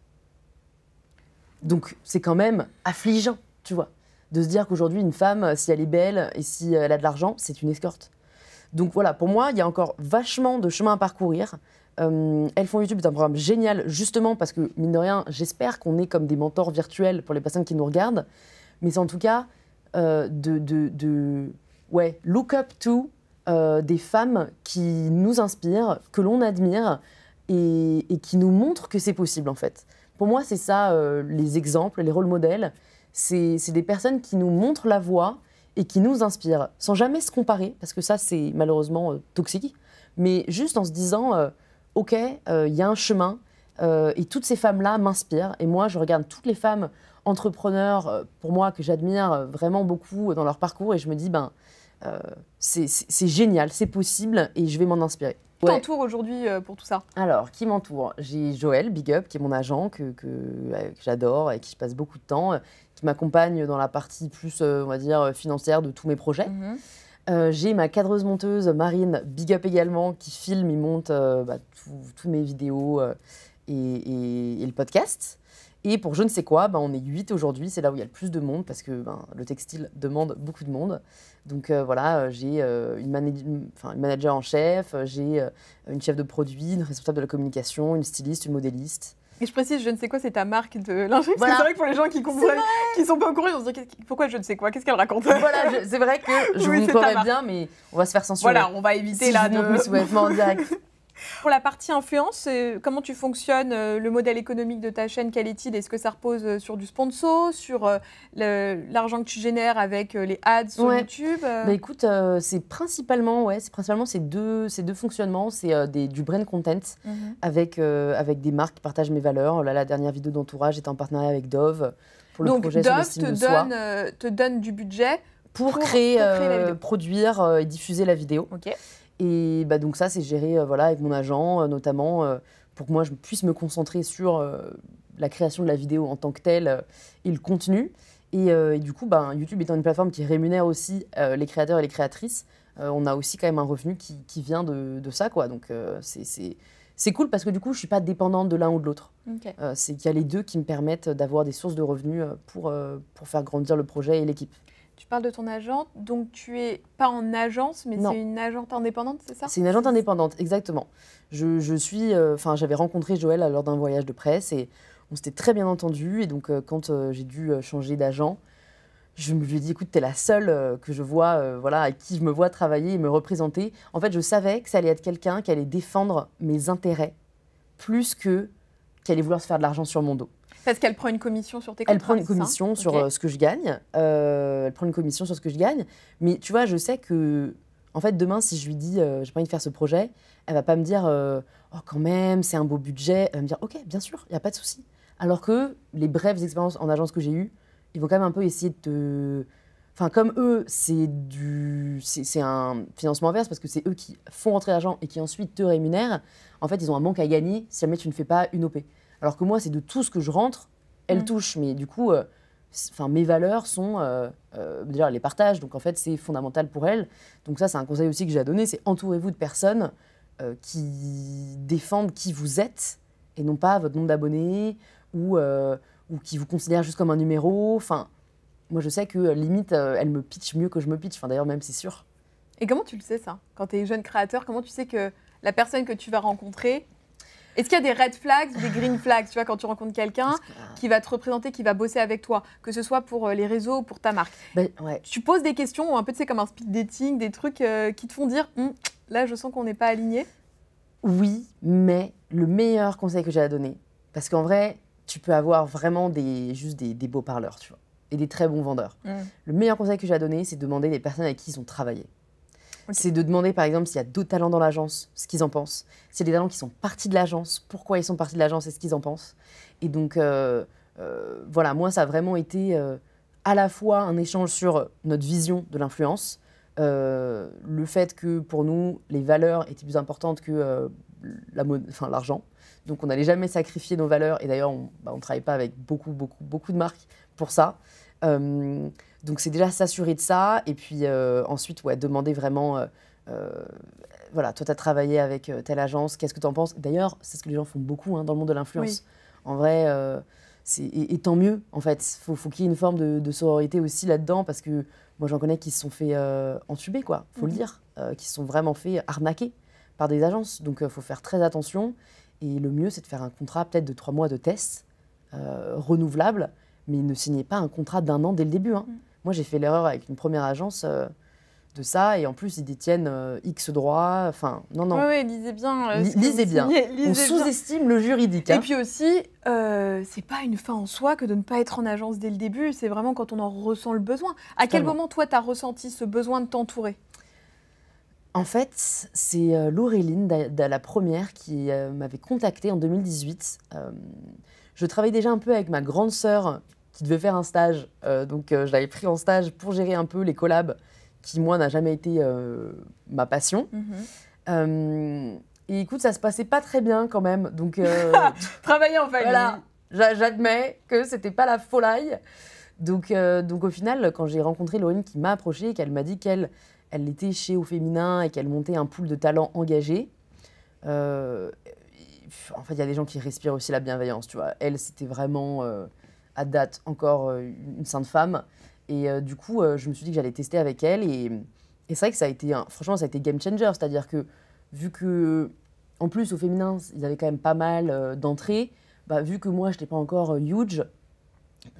[SPEAKER 2] Donc c'est quand même affligeant, tu vois, de se dire qu'aujourd'hui, une femme, euh, si elle est belle et si euh, elle a de l'argent, c'est une escorte. Donc voilà, pour moi, il y a encore vachement de chemin à parcourir. Euh, elles font YouTube c'est un programme génial, justement parce que, mine de rien, j'espère qu'on est comme des mentors virtuels pour les personnes qui nous regardent. Mais c'est en tout cas, euh, de, Ouais, look up to des femmes qui nous inspirent, que l'on admire, et, qui nous montrent que c'est possible en fait. Pour moi, c'est ça euh, les exemples, les rôles modèles. C'est des personnes qui nous montrent la voie et qui nous inspirent, sans jamais se comparer, parce que ça, c'est malheureusement euh, toxique, mais juste en se disant, euh, OK, il y a un chemin, et toutes ces femmes-là m'inspirent, et moi, je regarde toutes les femmes entrepreneurs, pour moi, que j'admire vraiment beaucoup dans leur parcours, et je me dis, ben, euh, c'est génial, c'est possible et je vais m'en inspirer. Qui t'entoure aujourd'hui euh, pour tout ça Alors, qui m'entoure J'ai Joël, Big Up, qui est mon agent, que, euh, j'adore et qui passe beaucoup de temps, qui m'accompagne dans la partie plus, on va dire, financière de tous mes projets. Mhm. J'ai ma cadreuse monteuse Marine, Big Up également, qui filme, il monte bah, toutes mes vidéos et, le podcast. Et pour je ne sais quoi, ben, on est 8 aujourd'hui, c'est là où il y a le plus de monde parce que ben, le textile demande beaucoup de monde. Donc euh, voilà, euh, j'ai euh, une, manager en chef, j'ai une chef de produit, une responsable de la communication, une styliste, une modéliste.
[SPEAKER 1] Et je précise, je ne sais quoi, c'est ta marque de lingerie. c'est vrai que pour les gens qui ne qui sont pas au courant, ils se dire, pourquoi je ne sais quoi, qu'est-ce qu'elle raconte Voilà, c'est vrai que (laughs) je vous montrerai bien, mais
[SPEAKER 2] on va se faire censurer. Voilà, on va éviter si là. en direct.
[SPEAKER 1] (laughs) Pour la partie influence, euh, comment tu fonctionnes euh, Le modèle économique de ta chaîne, quel est ce que ça repose euh, sur du sponsor, sur l'argent que tu génères avec les ads sur YouTube bah,
[SPEAKER 2] Écoute, c'est principalement, ouais, c'est principalement ces deux, ces deux fonctionnements. C'est du brand content mhm. avec, avec des marques qui partagent mes valeurs. Là, la dernière vidéo d'entourage était en partenariat avec Dove pour le projet Dove te, donne,
[SPEAKER 1] te donne du budget pour, créer, pour créer
[SPEAKER 2] produire et diffuser la vidéo. OK. Et bah, donc ça, c'est géré euh, voilà, avec mon agent, euh, notamment euh, pour que moi, je puisse me concentrer sur la création de la vidéo en tant que telle et le contenu. Et, du coup, ben, YouTube étant une plateforme qui rémunère aussi les créateurs et les créatrices, on a aussi quand même un revenu qui, vient de, ça. Quoi. Donc c'est cool parce que du coup, je ne suis pas dépendante de l'un ou de l'autre. c'est qu'il y a les deux qui me permettent d'avoir des sources de revenus pour, pour faire grandir le projet et l'équipe.
[SPEAKER 1] Tu parles de ton agente, donc tu es pas en agence, mais c'est une agente indépendante, c'est ça C'est une
[SPEAKER 2] agente indépendante, exactement. Je, suis, euh, enfin, j'avais rencontré Joël euh, lors d'un voyage de presse et on s'était très bien entendu. Et donc, euh, quand j'ai dû changer d'agent, je lui ai dit, écoute, t'es la seule que je vois, voilà, à qui je me vois travailler et me représenter. En fait, je savais que ça allait être quelqu'un qui allait défendre mes intérêts plus que qui allait vouloir se faire de l'argent sur mon dos.
[SPEAKER 1] Parce qu'elle prend une commission sur tes contrats. Elle prend une commission sur euh, ce
[SPEAKER 2] que je gagne. Euh, elle prend une commission sur ce que je gagne. Mais tu vois, je sais que, en fait, demain, si je lui dis, je euh, j'ai pas envie de faire ce projet, elle va pas me dire, oh, quand même, c'est un beau budget. Elle va me dire, ok, bien sûr, il n'y a pas de souci. Alors que les brèves expériences en agence que j'ai eues, ils vont quand même un peu essayer de te. Enfin, comme eux, c'est du, c'est un financement inverse parce que c'est eux qui font rentrer l'argent et qui ensuite te rémunèrent. En fait, ils ont un manque à gagner si jamais tu ne fais pas une OP. Alors que moi, c'est de tout ce que je rentre, elle mm. touche. Mais du coup, euh, enfin, mes valeurs sont. Euh, euh les partages. donc en fait, c'est fondamental pour elle. Donc, ça, c'est un conseil aussi que j'ai à donner c'est entourez-vous de personnes euh, qui défendent qui vous êtes et non pas votre nombre d'abonnés ou, ou qui vous considèrent juste comme un numéro. Enfin, moi, je sais que limite, elle me pitch mieux que je me pitch. Enfin, d'ailleurs, même, c'est sûr.
[SPEAKER 1] Et comment tu le sais, ça Quand tu es jeune créateur, comment tu sais que la personne que tu vas rencontrer, est-ce qu'il y a des red flags, des green flags, tu vois, quand tu rencontres quelqu'un euh, qui va te représenter, qui va bosser avec toi, que ce soit pour euh, les réseaux ou pour ta marque
[SPEAKER 2] ben, Tu
[SPEAKER 1] poses des questions, un peu, tu comme un speed dating, des trucs euh, qui te font dire, hum, là, je sens qu'on n'est pas aligné. Oui,
[SPEAKER 2] mais le meilleur conseil que j'ai à donner, parce qu'en vrai, tu peux avoir vraiment des, juste des, beaux parleurs, tu vois, et des très bons vendeurs. Hum. Le meilleur conseil que j'ai à donner, c'est de demander les personnes avec qui ils ont travaillé c'est de demander par exemple s'il y a d'autres talents dans l'agence, ce qu'ils en pensent. S'il y a des talents qui sont partis de l'agence, pourquoi ils sont partis de l'agence et ce qu'ils en pensent. Et donc, euh, euh, voilà, moi, ça a vraiment été euh, à la fois un échange sur notre vision de l'influence, le fait que pour nous, les valeurs étaient plus importantes que l'argent. donc, on n'allait jamais sacrifier nos valeurs. Et d'ailleurs, on bah, ne travaille pas avec beaucoup, beaucoup, beaucoup de marques pour ça. Donc c'est déjà s'assurer de ça. Et puis euh, ensuite, ouais, demander vraiment, euh, euh, voilà, toi, tu as travaillé avec telle agence, qu'est-ce que tu en penses D'ailleurs, c'est ce que les gens font beaucoup hein, dans le monde de l'influence. En vrai, c'est, et, tant mieux, en fait. Faut, faut qu'il y ait une forme de, sororité aussi là-dedans, parce que moi, j'en connais qui se sont fait entuber, quoi, faut le mhm. dire, qui se sont vraiment fait arnaquer par des agences. Donc il faut faire très attention. Et le mieux, c'est de faire un contrat peut-être de trois mois de test, renouvelable, mais ne signez pas un contrat d'un an dès le début. Hein. Mm. Moi, j'ai fait l'erreur avec une première agence euh, de ça, et en plus, ils détiennent euh, X droits. Enfin, non, non. Oui, ouais,
[SPEAKER 1] lisez bien. Euh, lisez bien. on sous-estime
[SPEAKER 2] le juridique. Hein. Et puis
[SPEAKER 1] aussi, c'est pas une fin en soi que de ne pas être en agence dès le début. C'est vraiment quand on en ressent le besoin. À quel moment, toi, tu as ressenti ce besoin de t'entourer
[SPEAKER 2] en fait, c'est Laureline, la première, qui m'avait contactée en 2018. je travaillais déjà un peu avec ma grande sœur, qui devait faire un stage. Euh, donc euh, je l'avais pris en stage pour gérer un peu les collabs, qui moi n'a jamais été euh, ma passion. Mhm. et écoute, ça se passait pas très bien quand même. Donc
[SPEAKER 1] (laughs) travailler en famille. Voilà,
[SPEAKER 2] j'admets que c'était pas la folie. Donc, donc au final, quand j'ai rencontré Laurine qui m'a approchée et qu'elle m'a dit qu'elle elle était chez Au Féminin et qu'elle montait un pool de talents engagés, en fait, il y a des gens qui respirent aussi la bienveillance, tu vois. Elle, c'était vraiment à date encore euh, une sainte femme. Et euh, du coup, euh, je me suis dit que j'allais tester avec elle. Et, c'est vrai que ça a été, un, franchement, ça a été game changer. C'est-à-dire que, vu que, en plus, au féminin, ils avaient quand même pas mal d'entrées, bah, vu que moi, je n'étais pas encore huge,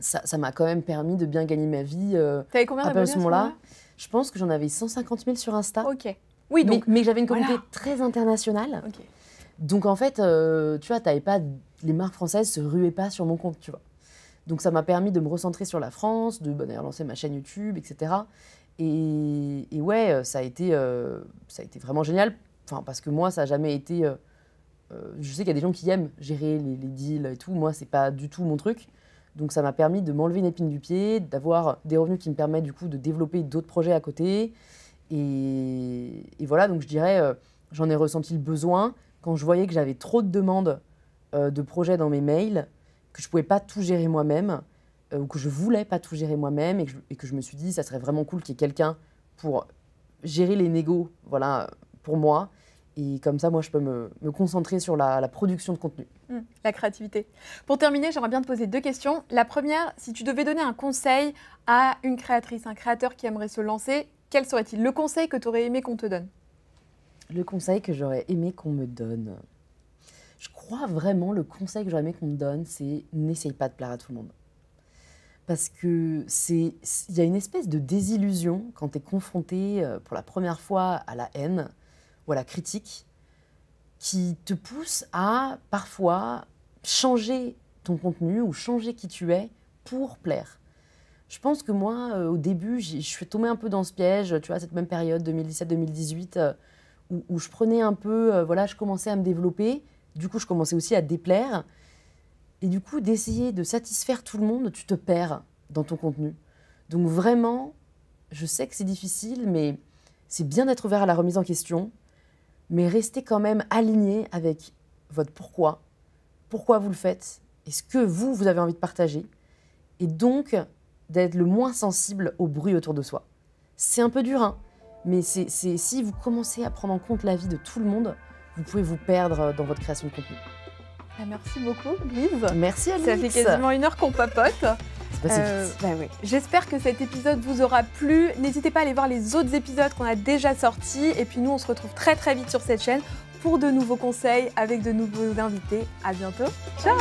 [SPEAKER 2] ça m'a quand même permis de bien gagner ma vie. T'avais combien à ce moment-là Je pense que j'en avais 150 000 sur Insta. Ok. Oui, donc. Mais, j'avais une communauté très internationale. Donc, en fait, tu vois, avais pas. Les marques françaises se ruaient pas sur mon compte, tu vois. Donc ça m'a permis de me recentrer sur la France, de, bah, lancer ma chaîne YouTube, etc. Et, ouais, euh, ça a, été, euh, ça a été vraiment génial, enfin, parce que moi, ça n'a jamais été... Euh, je sais qu'il y a des gens qui aiment gérer les, deals et tout, moi, c'est pas du tout mon truc. Donc ça m'a permis de m'enlever une épine du pied, d'avoir des revenus qui me permettent du coup de développer d'autres projets à côté. Et, voilà, donc je dirais, j'en ai ressenti le besoin quand je voyais que j'avais trop de demandes de projets dans mes mails que je pouvais pas tout gérer moi-même, euh, ou que je voulais pas tout gérer moi-même, et, que je me suis dit, ça serait vraiment cool qu'il y ait quelqu'un pour gérer les négos, voilà, pour moi. Et comme ça, moi, je peux me, concentrer sur la, production de contenu.
[SPEAKER 1] Mmh, la créativité. Pour terminer, j'aimerais bien te poser deux questions. La première, si tu devais donner un conseil à une créatrice, un créateur qui aimerait se lancer, quel serait-il Le conseil que tu aurais aimé qu'on te donne
[SPEAKER 2] Le conseil que j'aurais aimé qu'on me donne. Je crois vraiment, le conseil que j'aurais aimé qu'on me donne, c'est n'essaye pas de plaire à tout le monde. Parce que c'est, il y a une espèce de désillusion quand tu es confronté euh, pour la première fois à la haine ou à la critique qui te pousse à parfois changer ton contenu ou changer qui tu es pour plaire. Je pense que moi, euh, au début, je suis tombée un peu dans ce piège, tu vois, cette même période 2017-2018, euh, où, où, je prenais un peu, voilà, je commençais à me développer, du coup, je commençais aussi à déplaire. Et du coup, d'essayer de satisfaire tout le monde, tu te perds dans ton contenu. Donc vraiment, je sais que c'est difficile, mais c'est bien d'être ouvert à la remise en question, mais restez quand même aligné avec votre pourquoi. Pourquoi vous le faites Est-ce que vous, vous avez envie de partager Et donc, d'être le moins sensible au bruit autour de soi. C'est un peu dur, hein mais c'est si vous commencez à prendre en compte la vie de tout le monde, vous pouvez vous perdre euh, dans votre création de contenu.
[SPEAKER 1] Ah, merci beaucoup, Louise. Merci, Alix. Ça fait quasiment une heure qu'on papote. Euh, bah oui. J'espère que cet épisode vous aura plu. N'hésitez pas à aller voir les autres épisodes qu'on a déjà sortis. Et puis nous, on se retrouve très très vite sur cette chaîne pour de nouveaux conseils avec de nouveaux invités. À bientôt. Ciao.